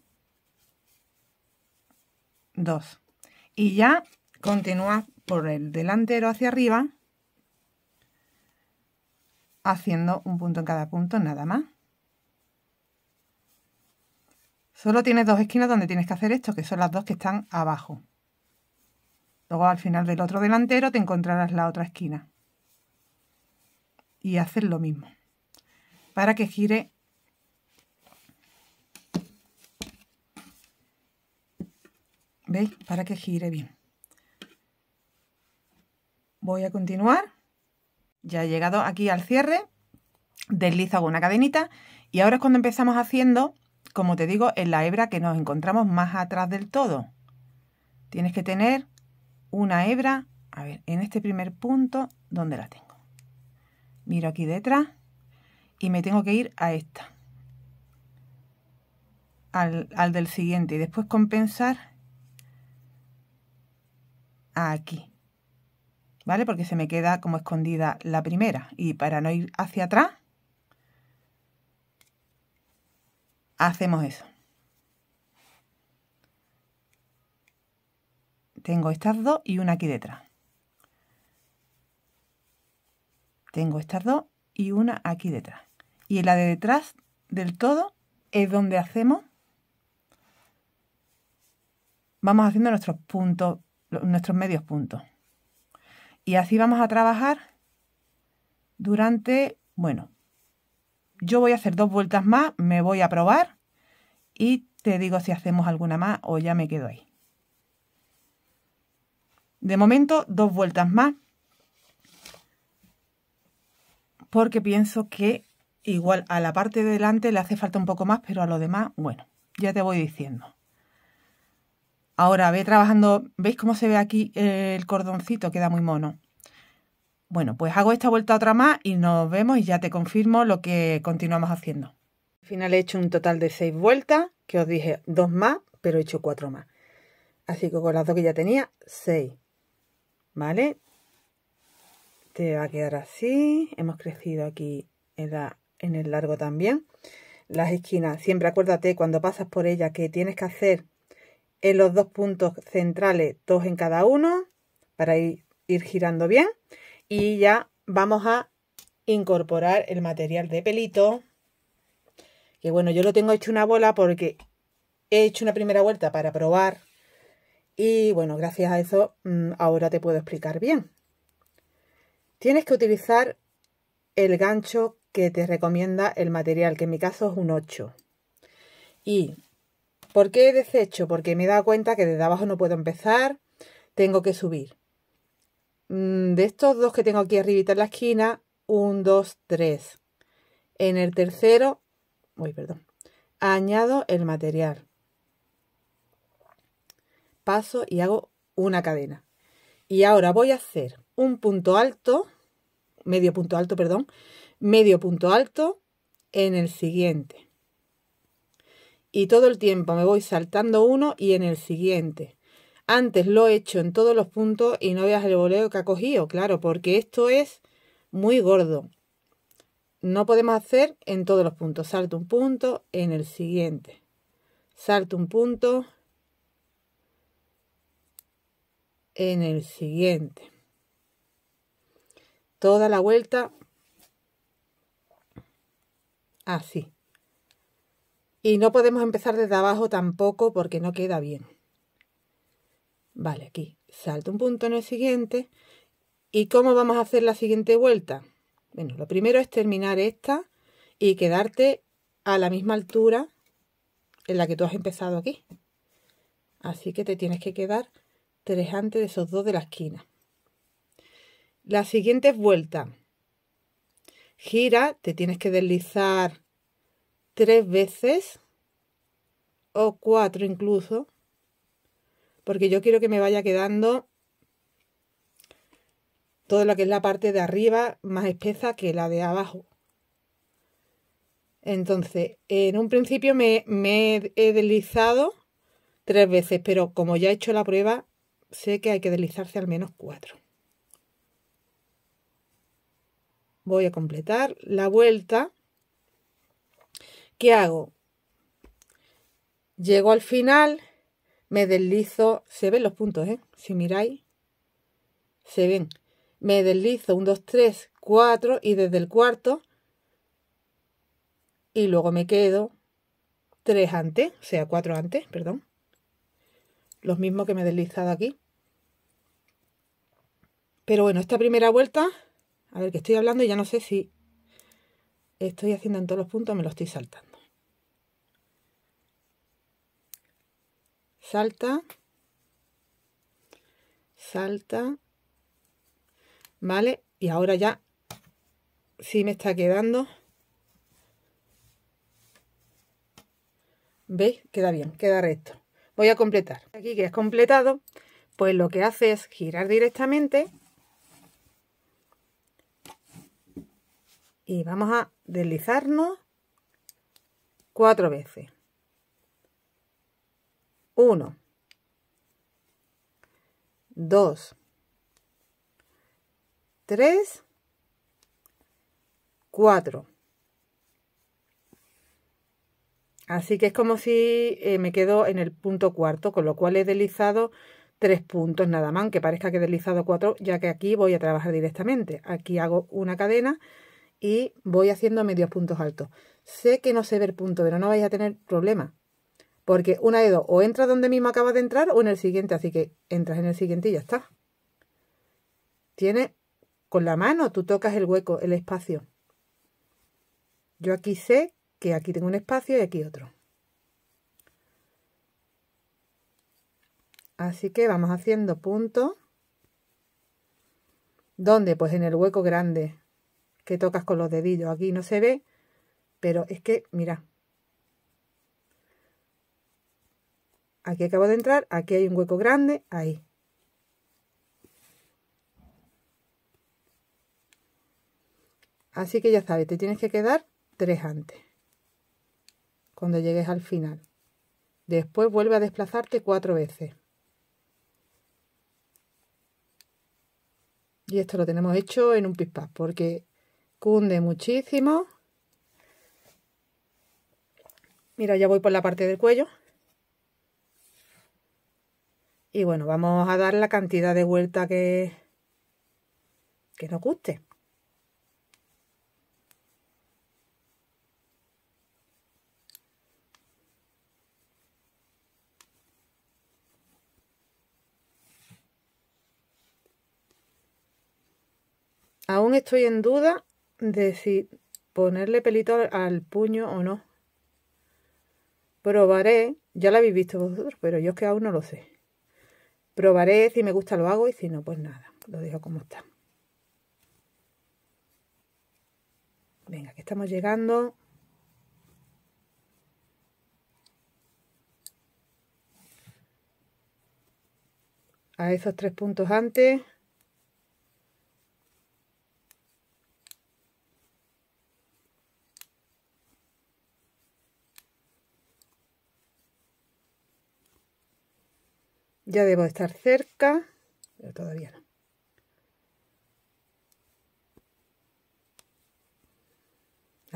dos. Y ya continúa por el delantero hacia arriba haciendo un punto en cada punto nada más Solo tienes dos esquinas donde tienes que hacer esto, que son las dos que están abajo. Luego al final del otro delantero te encontrarás la otra esquina. Y haces lo mismo. Para que gire ¿Veis? Para que gire bien. Voy a continuar. Ya he llegado aquí al cierre. Deslizo una cadenita. Y ahora es cuando empezamos haciendo como te digo, en la hebra que nos encontramos más atrás del todo. Tienes que tener una hebra, a ver, en este primer punto, ¿dónde la tengo? Miro aquí detrás y me tengo que ir a esta, al, del siguiente y después compensar aquí, ¿vale? Porque se me queda como escondida la primera y para no ir hacia atrás hacemos eso. Tengo estas dos y una aquí detrás. Tengo estas dos y una aquí detrás. Y en la de detrás del todo es donde hacemos, vamos haciendo nuestros puntos, nuestros medios puntos. Y así vamos a trabajar durante, bueno, yo voy a hacer dos vueltas más, me voy a probar y te digo si hacemos alguna más o ya me quedo ahí. De momento, dos vueltas más. Porque pienso que igual a la parte de delante le hace falta un poco más, pero a lo demás, bueno, ya te voy diciendo. Ahora ve trabajando, ¿veis cómo se ve aquí el cordoncito? Queda muy mono. Bueno, pues hago esta vuelta otra más y nos vemos y ya te confirmo lo que continuamos haciendo. Al final he hecho un total de seis vueltas, que os dije dos más, pero he hecho cuatro más. Así que con las dos que ya tenía, seis. ¿Vale? Te va a quedar así. Hemos crecido aquí en, el largo también. Las esquinas, siempre acuérdate cuando pasas por ellas que tienes que hacer en los dos puntos centrales dos en cada uno para ir girando bien y ya vamos a incorporar el material de pelito que bueno yo lo tengo hecho una bola porque he hecho una primera vuelta para probar y bueno gracias a eso mm, ahora te puedo explicar bien tienes que utilizar el gancho que te recomienda el material que en mi caso es un 8 y ¿por qué he deshecho? porque me he dado cuenta que desde abajo no puedo empezar tengo que subir Mm, de estos dos que tengo aquí arribita en la esquina, 1, 2, 3. En el tercero, uy, perdón, añado el material. Paso y hago una cadena. Y ahora voy a hacer un punto alto, medio punto alto, perdón, medio punto alto en el siguiente. Y todo el tiempo me voy saltando uno y en el siguiente. Antes lo he hecho en todos los puntos y no veas el boleo que ha cogido, claro, porque esto es muy gordo. No podemos hacer en todos los puntos. Salto un punto en el siguiente. Salto un punto en el siguiente. Toda la vuelta así. Y no podemos empezar desde abajo tampoco porque no queda bien. Vale, aquí salto un punto en el siguiente. ¿Y cómo vamos a hacer la siguiente vuelta? Bueno, lo primero es terminar esta y quedarte a la misma altura en la que tú has empezado aquí. Así que te tienes que quedar tres antes de esos dos de la esquina. La siguiente vuelta. Gira, te tienes que deslizar tres veces o cuatro incluso porque yo quiero que me vaya quedando todo lo que es la parte de arriba más espesa que la de abajo. Entonces, en un principio me, me, he deslizado tres veces, pero como ya he hecho la prueba, sé que hay que deslizarse al menos cuatro. Voy a completar la vuelta. ¿Qué hago? Llego al final me deslizo, se ven los puntos, ¿eh? Si miráis, se ven. Me deslizo 1, 2, 3, 4 y desde el cuarto y luego me quedo 3 antes, o sea, cuatro antes, perdón. Los mismos que me he deslizado aquí. Pero bueno, esta primera vuelta, a ver que estoy hablando y ya no sé si estoy haciendo en todos los puntos, me lo estoy saltando. salta, salta, ¿vale? Y ahora ya sí me está quedando. ¿Veis? Queda bien, queda recto. Voy a completar. Aquí que es completado, pues lo que hace es girar directamente y vamos a deslizarnos cuatro veces. 1, 2, 3, 4. Así que es como si eh, me quedo en el punto cuarto, con lo cual he deslizado tres puntos nada más, que parezca que he deslizado cuatro, ya que aquí voy a trabajar directamente. Aquí hago una cadena y voy haciendo medios puntos altos. Sé que no se ve el punto, pero no vais a tener problema. Porque una de dos, o entra donde mismo acaba de entrar o en el siguiente. Así que entras en el siguiente y ya está. tiene con la mano, tú tocas el hueco, el espacio. Yo aquí sé que aquí tengo un espacio y aquí otro. Así que vamos haciendo punto. ¿Dónde? Pues en el hueco grande que tocas con los dedillos. Aquí no se ve, pero es que, mira, Aquí acabo de entrar, aquí hay un hueco grande, ahí. Así que ya sabes, te tienes que quedar tres antes. Cuando llegues al final. Después vuelve a desplazarte cuatro veces. Y esto lo tenemos hecho en un pispás porque cunde muchísimo. Mira, ya voy por la parte del cuello. Y bueno, vamos a dar la cantidad de vuelta que, que nos guste. Aún estoy en duda de si ponerle pelito al puño o no. Probaré, ya lo habéis visto vosotros, pero yo es que aún no lo sé. Probaré, si me gusta lo hago y si no, pues nada, lo dejo como está. Venga, que estamos llegando. A esos tres puntos antes. Ya debo estar cerca, pero todavía no.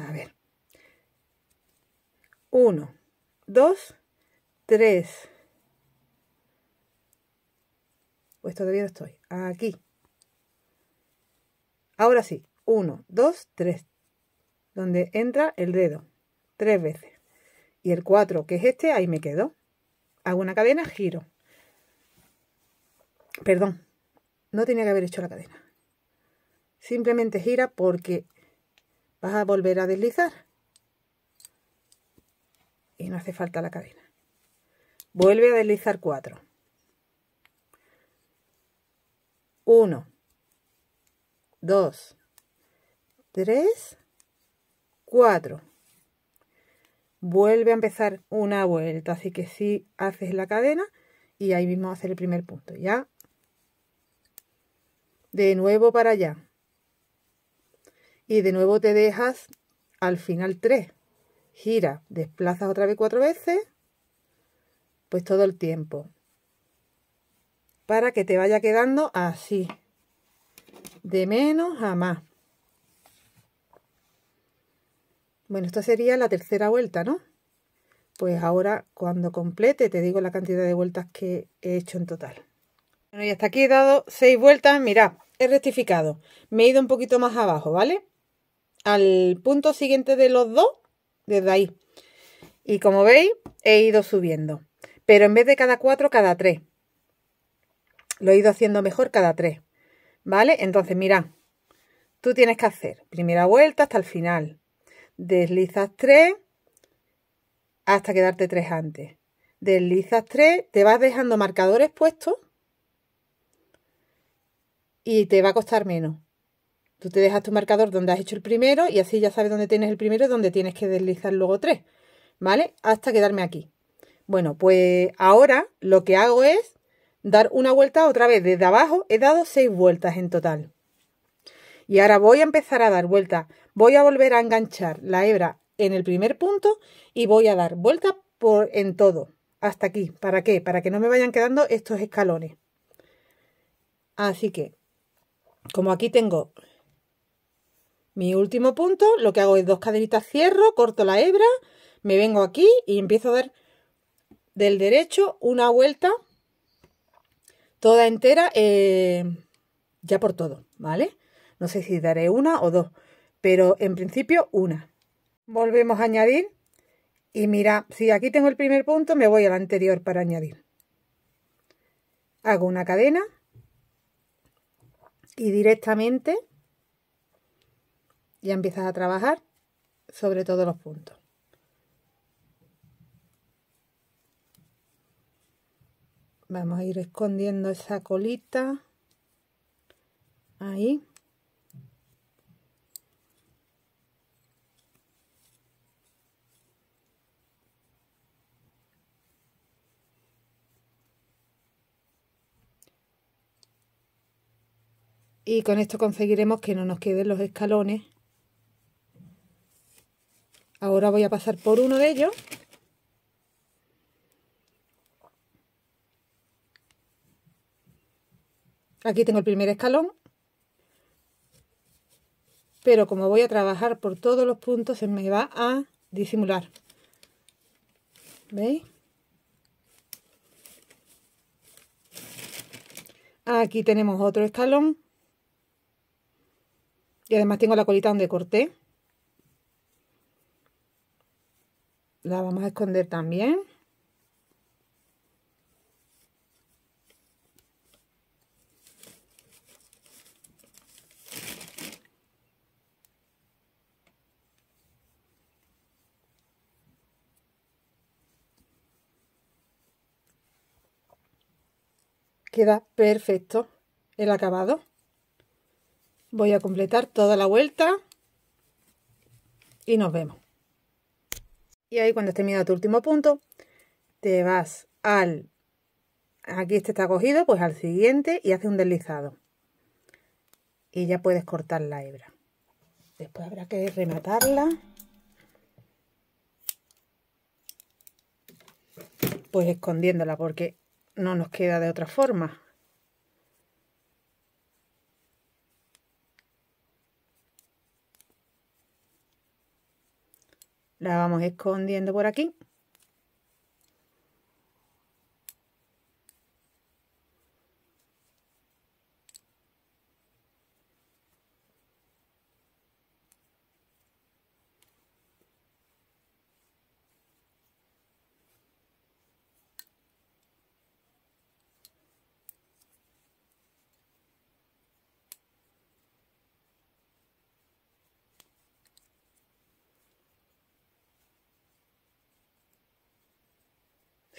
A ver. 1, 2, 3. Pues todavía no estoy. Aquí. Ahora sí. 1, 2, 3. Donde entra el dedo. Tres veces. Y el 4, que es este, ahí me quedo. Hago una cadena, giro. Perdón, no tenía que haber hecho la cadena. Simplemente gira porque vas a volver a deslizar. Y no hace falta la cadena. Vuelve a deslizar cuatro. 1, 2, 3, 4. Vuelve a empezar una vuelta, así que si sí haces la cadena y ahí mismo hacer el primer punto. Ya de nuevo para allá. Y de nuevo te dejas al final 3. Gira, desplazas otra vez cuatro veces, pues todo el tiempo. Para que te vaya quedando así. De menos a más. Bueno, esta sería la tercera vuelta, ¿no? Pues ahora cuando complete te digo la cantidad de vueltas que he hecho en total. Bueno, y hasta aquí he dado seis vueltas. Mirad, he rectificado. Me he ido un poquito más abajo, ¿vale? Al punto siguiente de los dos, desde ahí. Y como veis, he ido subiendo. Pero en vez de cada cuatro, cada tres. Lo he ido haciendo mejor cada tres. ¿Vale? Entonces, mirad. Tú tienes que hacer primera vuelta hasta el final. Deslizas tres hasta quedarte tres antes. Deslizas tres, te vas dejando marcadores puestos y te va a costar menos. Tú te dejas tu marcador donde has hecho el primero y así ya sabes dónde tienes el primero y dónde tienes que deslizar luego tres, ¿vale? Hasta quedarme aquí. Bueno, pues ahora lo que hago es dar una vuelta otra vez desde abajo. He dado seis vueltas en total. Y ahora voy a empezar a dar vueltas. Voy a volver a enganchar la hebra en el primer punto y voy a dar vueltas por en todo. Hasta aquí. ¿Para qué? Para que no me vayan quedando estos escalones. Así que como aquí tengo mi último punto, lo que hago es dos cadenitas, cierro, corto la hebra, me vengo aquí y empiezo a dar del derecho una vuelta toda entera eh, ya por todo, ¿vale? No sé si daré una o dos, pero en principio una. Volvemos a añadir y mira, si aquí tengo el primer punto me voy al anterior para añadir. Hago una cadena y directamente ya empiezas a trabajar sobre todos los puntos. Vamos a ir escondiendo esa colita. Ahí. y con esto conseguiremos que no nos queden los escalones ahora voy a pasar por uno de ellos aquí tengo el primer escalón pero como voy a trabajar por todos los puntos se me va a disimular ¿veis? aquí tenemos otro escalón y además tengo la colita donde corté. La vamos a esconder también. Queda perfecto el acabado voy a completar toda la vuelta y nos vemos. Y ahí cuando has terminado tu último punto, te vas al... Aquí este está cogido, pues al siguiente y hace un deslizado. Y ya puedes cortar la hebra. Después habrá que rematarla. Pues escondiéndola porque no nos queda de otra forma. la vamos escondiendo por aquí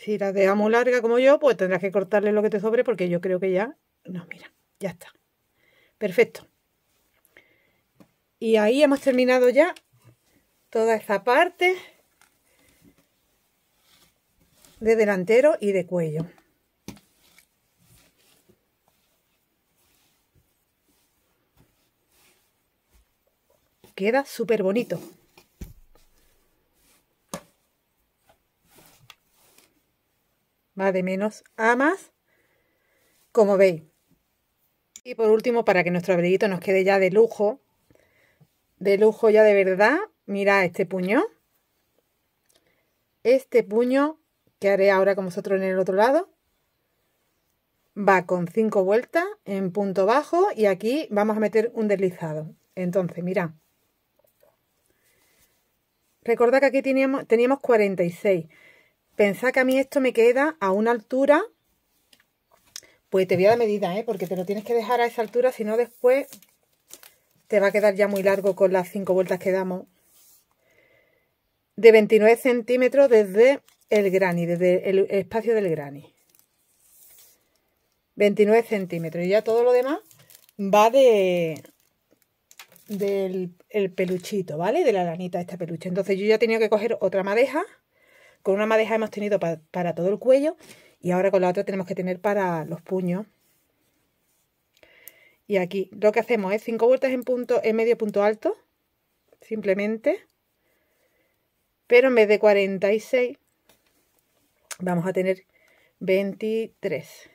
Si la dejamos larga como yo, pues tendrás que cortarle lo que te sobre porque yo creo que ya... No, mira, ya está. Perfecto. Y ahí hemos terminado ya toda esta parte de delantero y de cuello. Queda súper bonito. va de menos a más, como veis. Y por último, para que nuestro abriguito nos quede ya de lujo, de lujo ya de verdad, mira este puño. Este puño que haré ahora con vosotros en el otro lado. Va con cinco vueltas en punto bajo y aquí vamos a meter un deslizado. Entonces, mira. Recordad que aquí teníamos, teníamos 46. Pensad que a mí esto me queda a una altura, pues te voy a dar medida, ¿eh? porque te lo tienes que dejar a esa altura, si no después te va a quedar ya muy largo con las cinco vueltas que damos. De 29 centímetros desde el granny, desde el espacio del granny. 29 centímetros. Y ya todo lo demás va de del el peluchito, ¿vale? De la lanita esta peluche. Entonces yo ya tenía que coger otra madeja con una madeja hemos tenido para todo el cuello y ahora con la otra tenemos que tener para los puños. Y aquí lo que hacemos es 5 vueltas en, punto, en medio punto alto, simplemente. Pero en vez de 46, vamos a tener 23.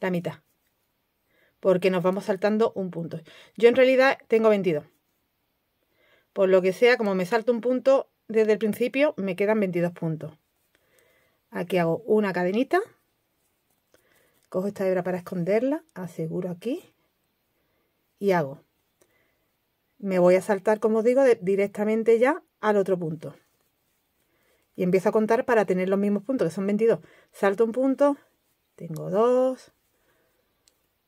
La mitad. Porque nos vamos saltando un punto. Yo en realidad tengo 22. Por lo que sea, como me salto un punto, desde el principio me quedan 22 puntos. Aquí hago una cadenita, cojo esta hebra para esconderla, aseguro aquí y hago. Me voy a saltar, como os digo, directamente ya al otro punto. Y empiezo a contar para tener los mismos puntos, que son 22. Salto un punto, tengo 2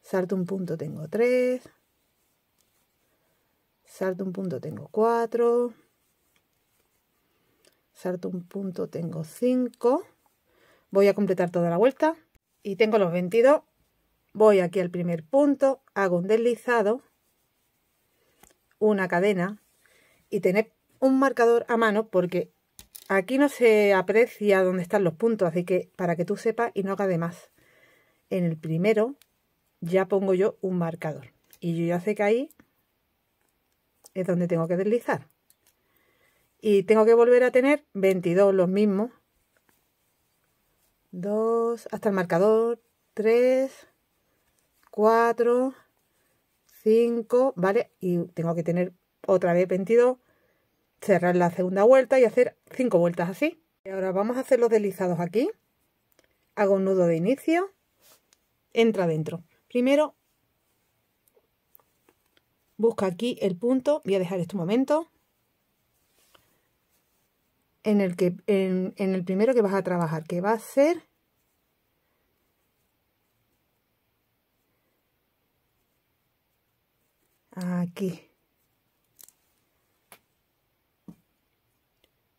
Salto un punto, tengo tres. Salto un punto, tengo cuatro salto un punto, tengo 5, voy a completar toda la vuelta y tengo los 22, voy aquí al primer punto, hago un deslizado, una cadena y tener un marcador a mano porque aquí no se aprecia dónde están los puntos, así que para que tú sepas y no haga de más. En el primero ya pongo yo un marcador y yo ya sé que ahí es donde tengo que deslizar y tengo que volver a tener 22 los mismos 2 hasta el marcador 3 4 5 vale y tengo que tener otra vez 22 cerrar la segunda vuelta y hacer 5 vueltas así y ahora vamos a hacer los deslizados aquí hago un nudo de inicio entra dentro primero busca aquí el punto voy a dejar este momento en el, que, en, el primero que vas a trabajar, que va a ser aquí.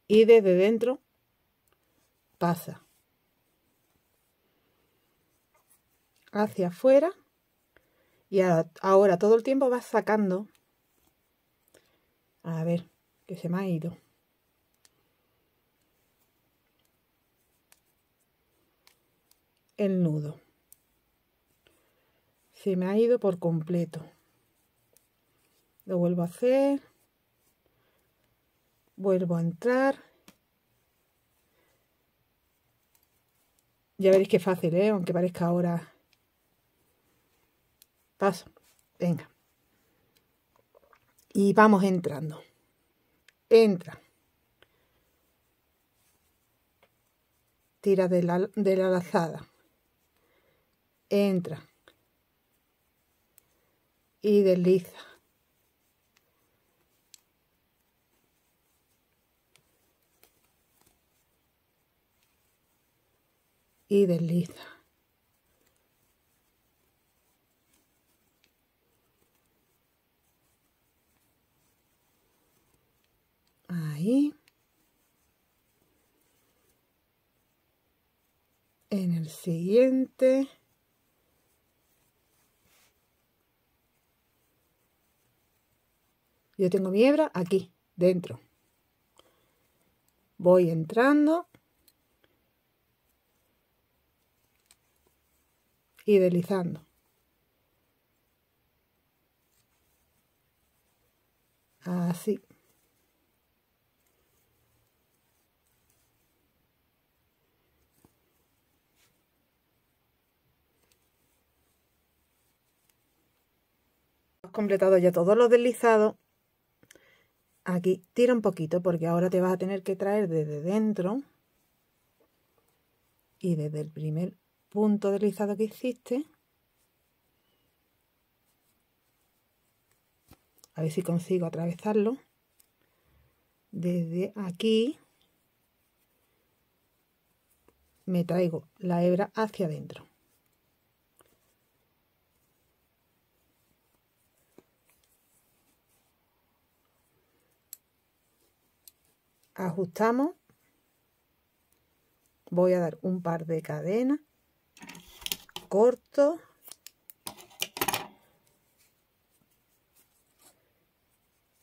Y desde dentro pasa hacia afuera y ahora todo el tiempo vas sacando. A ver, que se me ha ido. el nudo. Se me ha ido por completo. Lo vuelvo a hacer. Vuelvo a entrar. Ya veréis qué fácil, ¿eh? aunque parezca ahora. Paso. Venga. Y vamos entrando. Entra. Tira de de la lazada entra y desliza. Y desliza. Ahí. En el siguiente. Yo tengo mi hebra aquí, dentro. Voy entrando. Y deslizando. Así. completado ya todos los deslizados Aquí tira un poquito porque ahora te vas a tener que traer desde dentro y desde el primer punto deslizado que hiciste. A ver si consigo atravesarlo. Desde aquí me traigo la hebra hacia adentro. ajustamos voy a dar un par de cadenas corto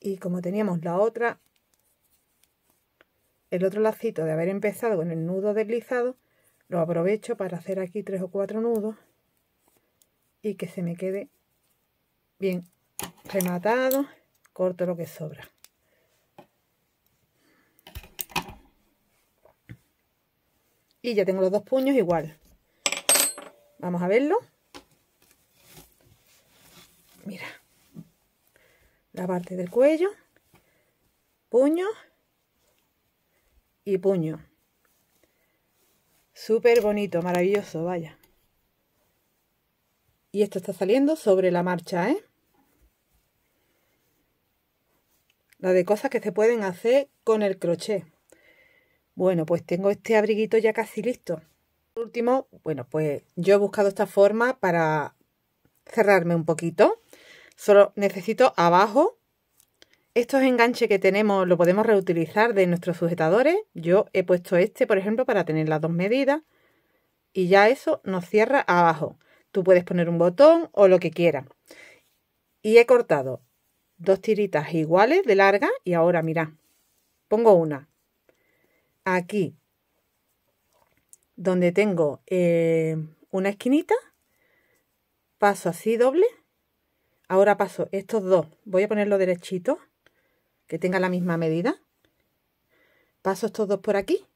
y como teníamos la otra el otro lacito de haber empezado con el nudo deslizado lo aprovecho para hacer aquí tres o cuatro nudos y que se me quede bien rematado corto lo que sobra Y ya tengo los dos puños igual. Vamos a verlo. Mira. La parte del cuello. Puño. Y puño. Súper bonito, maravilloso, vaya. Y esto está saliendo sobre la marcha, ¿eh? La de cosas que se pueden hacer con el crochet. Bueno, pues tengo este abriguito ya casi listo. Por último, bueno, pues yo he buscado esta forma para cerrarme un poquito. Solo necesito abajo. Estos enganches que tenemos lo podemos reutilizar de nuestros sujetadores. Yo he puesto este, por ejemplo, para tener las dos medidas. Y ya eso nos cierra abajo. Tú puedes poner un botón o lo que quieras. Y he cortado dos tiritas iguales de larga y ahora mira, pongo una, aquí, donde tengo eh, una esquinita, paso así doble, ahora paso estos dos, voy a ponerlo derechito, que tenga la misma medida, paso estos dos por aquí,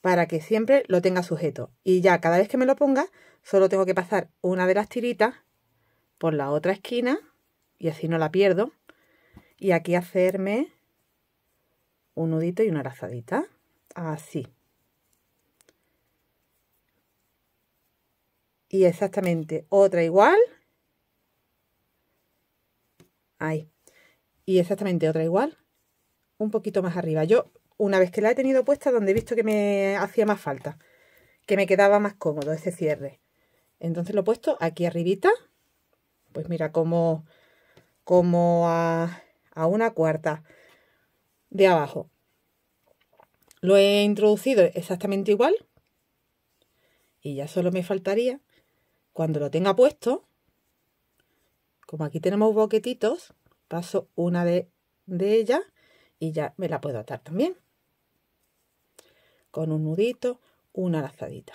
para que siempre lo tenga sujeto. Y ya cada vez que me lo ponga, solo tengo que pasar una de las tiritas por la otra esquina, y así no la pierdo, y aquí hacerme un nudito y una lazadita, así. Y exactamente otra igual. Ahí. Y exactamente otra igual. Un poquito más arriba. Yo, una vez que la he tenido puesta, donde he visto que me hacía más falta. Que me quedaba más cómodo ese cierre. Entonces lo he puesto aquí arribita. Pues mira, como, como a, a una cuarta de abajo. Lo he introducido exactamente igual. Y ya solo me faltaría, cuando lo tenga puesto, como aquí tenemos boquetitos, paso una de, de ellas y ya me la puedo atar también. Con un nudito, una lazadita.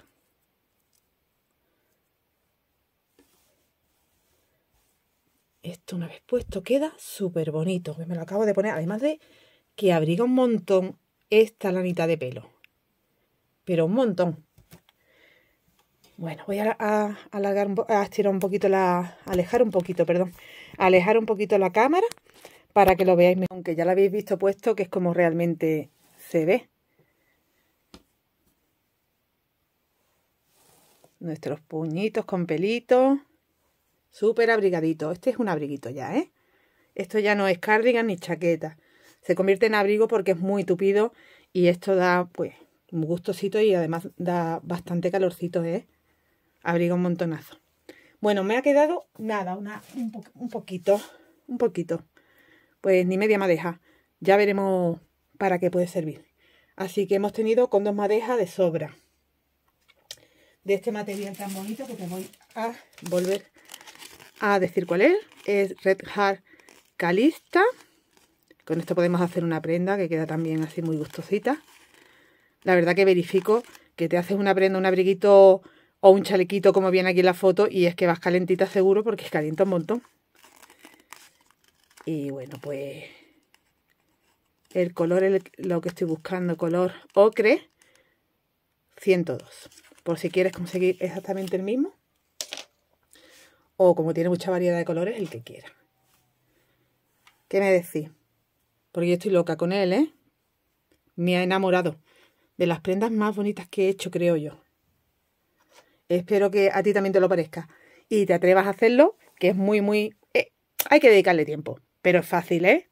Esto una vez puesto queda súper bonito. Me lo acabo de poner, además de que abriga un montón esta lanita de pelo. Pero un montón. Bueno, voy a, alargar, a estirar un poquito la... alejar un poquito, perdón. Alejar un poquito la cámara para que lo veáis mejor. Aunque ya la habéis visto puesto, que es como realmente se ve. Nuestros puñitos con pelito Súper abrigadito. Este es un abriguito ya, ¿eh? Esto ya no es cardigan ni chaqueta. Se convierte en abrigo porque es muy tupido y esto da pues un gustosito y además da bastante calorcito, ¿eh? Abriga un montonazo. Bueno, me ha quedado nada, una, un, poquito, un poquito. Pues ni media madeja. Ya veremos para qué puede servir. Así que hemos tenido con dos madejas de sobra. De este material tan bonito que te voy a volver a decir cuál es. Es Red Heart Calista con esto podemos hacer una prenda que queda también así muy gustosita. La verdad que verifico que te haces una prenda, un abriguito o un chalequito como viene aquí en la foto y es que vas calentita seguro porque es calienta un montón. Y bueno, pues el color es lo que estoy buscando, color ocre 102. Por si quieres conseguir exactamente el mismo. O como tiene mucha variedad de colores, el que quiera. ¿Qué me decís? porque yo estoy loca con él, ¿eh? Me ha enamorado. De las prendas más bonitas que he hecho, creo yo. Espero que a ti también te lo parezca. Y te atrevas a hacerlo, que es muy, muy... Eh, hay que dedicarle tiempo, pero es fácil, ¿eh?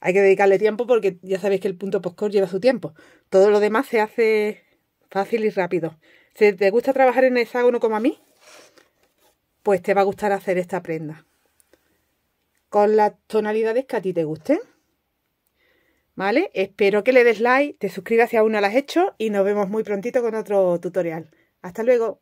Hay que dedicarle tiempo porque ya sabéis que el punto postcore lleva su tiempo. Todo lo demás se hace fácil y rápido. Si te gusta trabajar en hexágono como a mí, pues te va a gustar hacer esta prenda. Con las tonalidades que a ti te gusten. ¿Vale? Espero que le des like, te suscribas si aún no lo has hecho y nos vemos muy prontito con otro tutorial. ¡Hasta luego!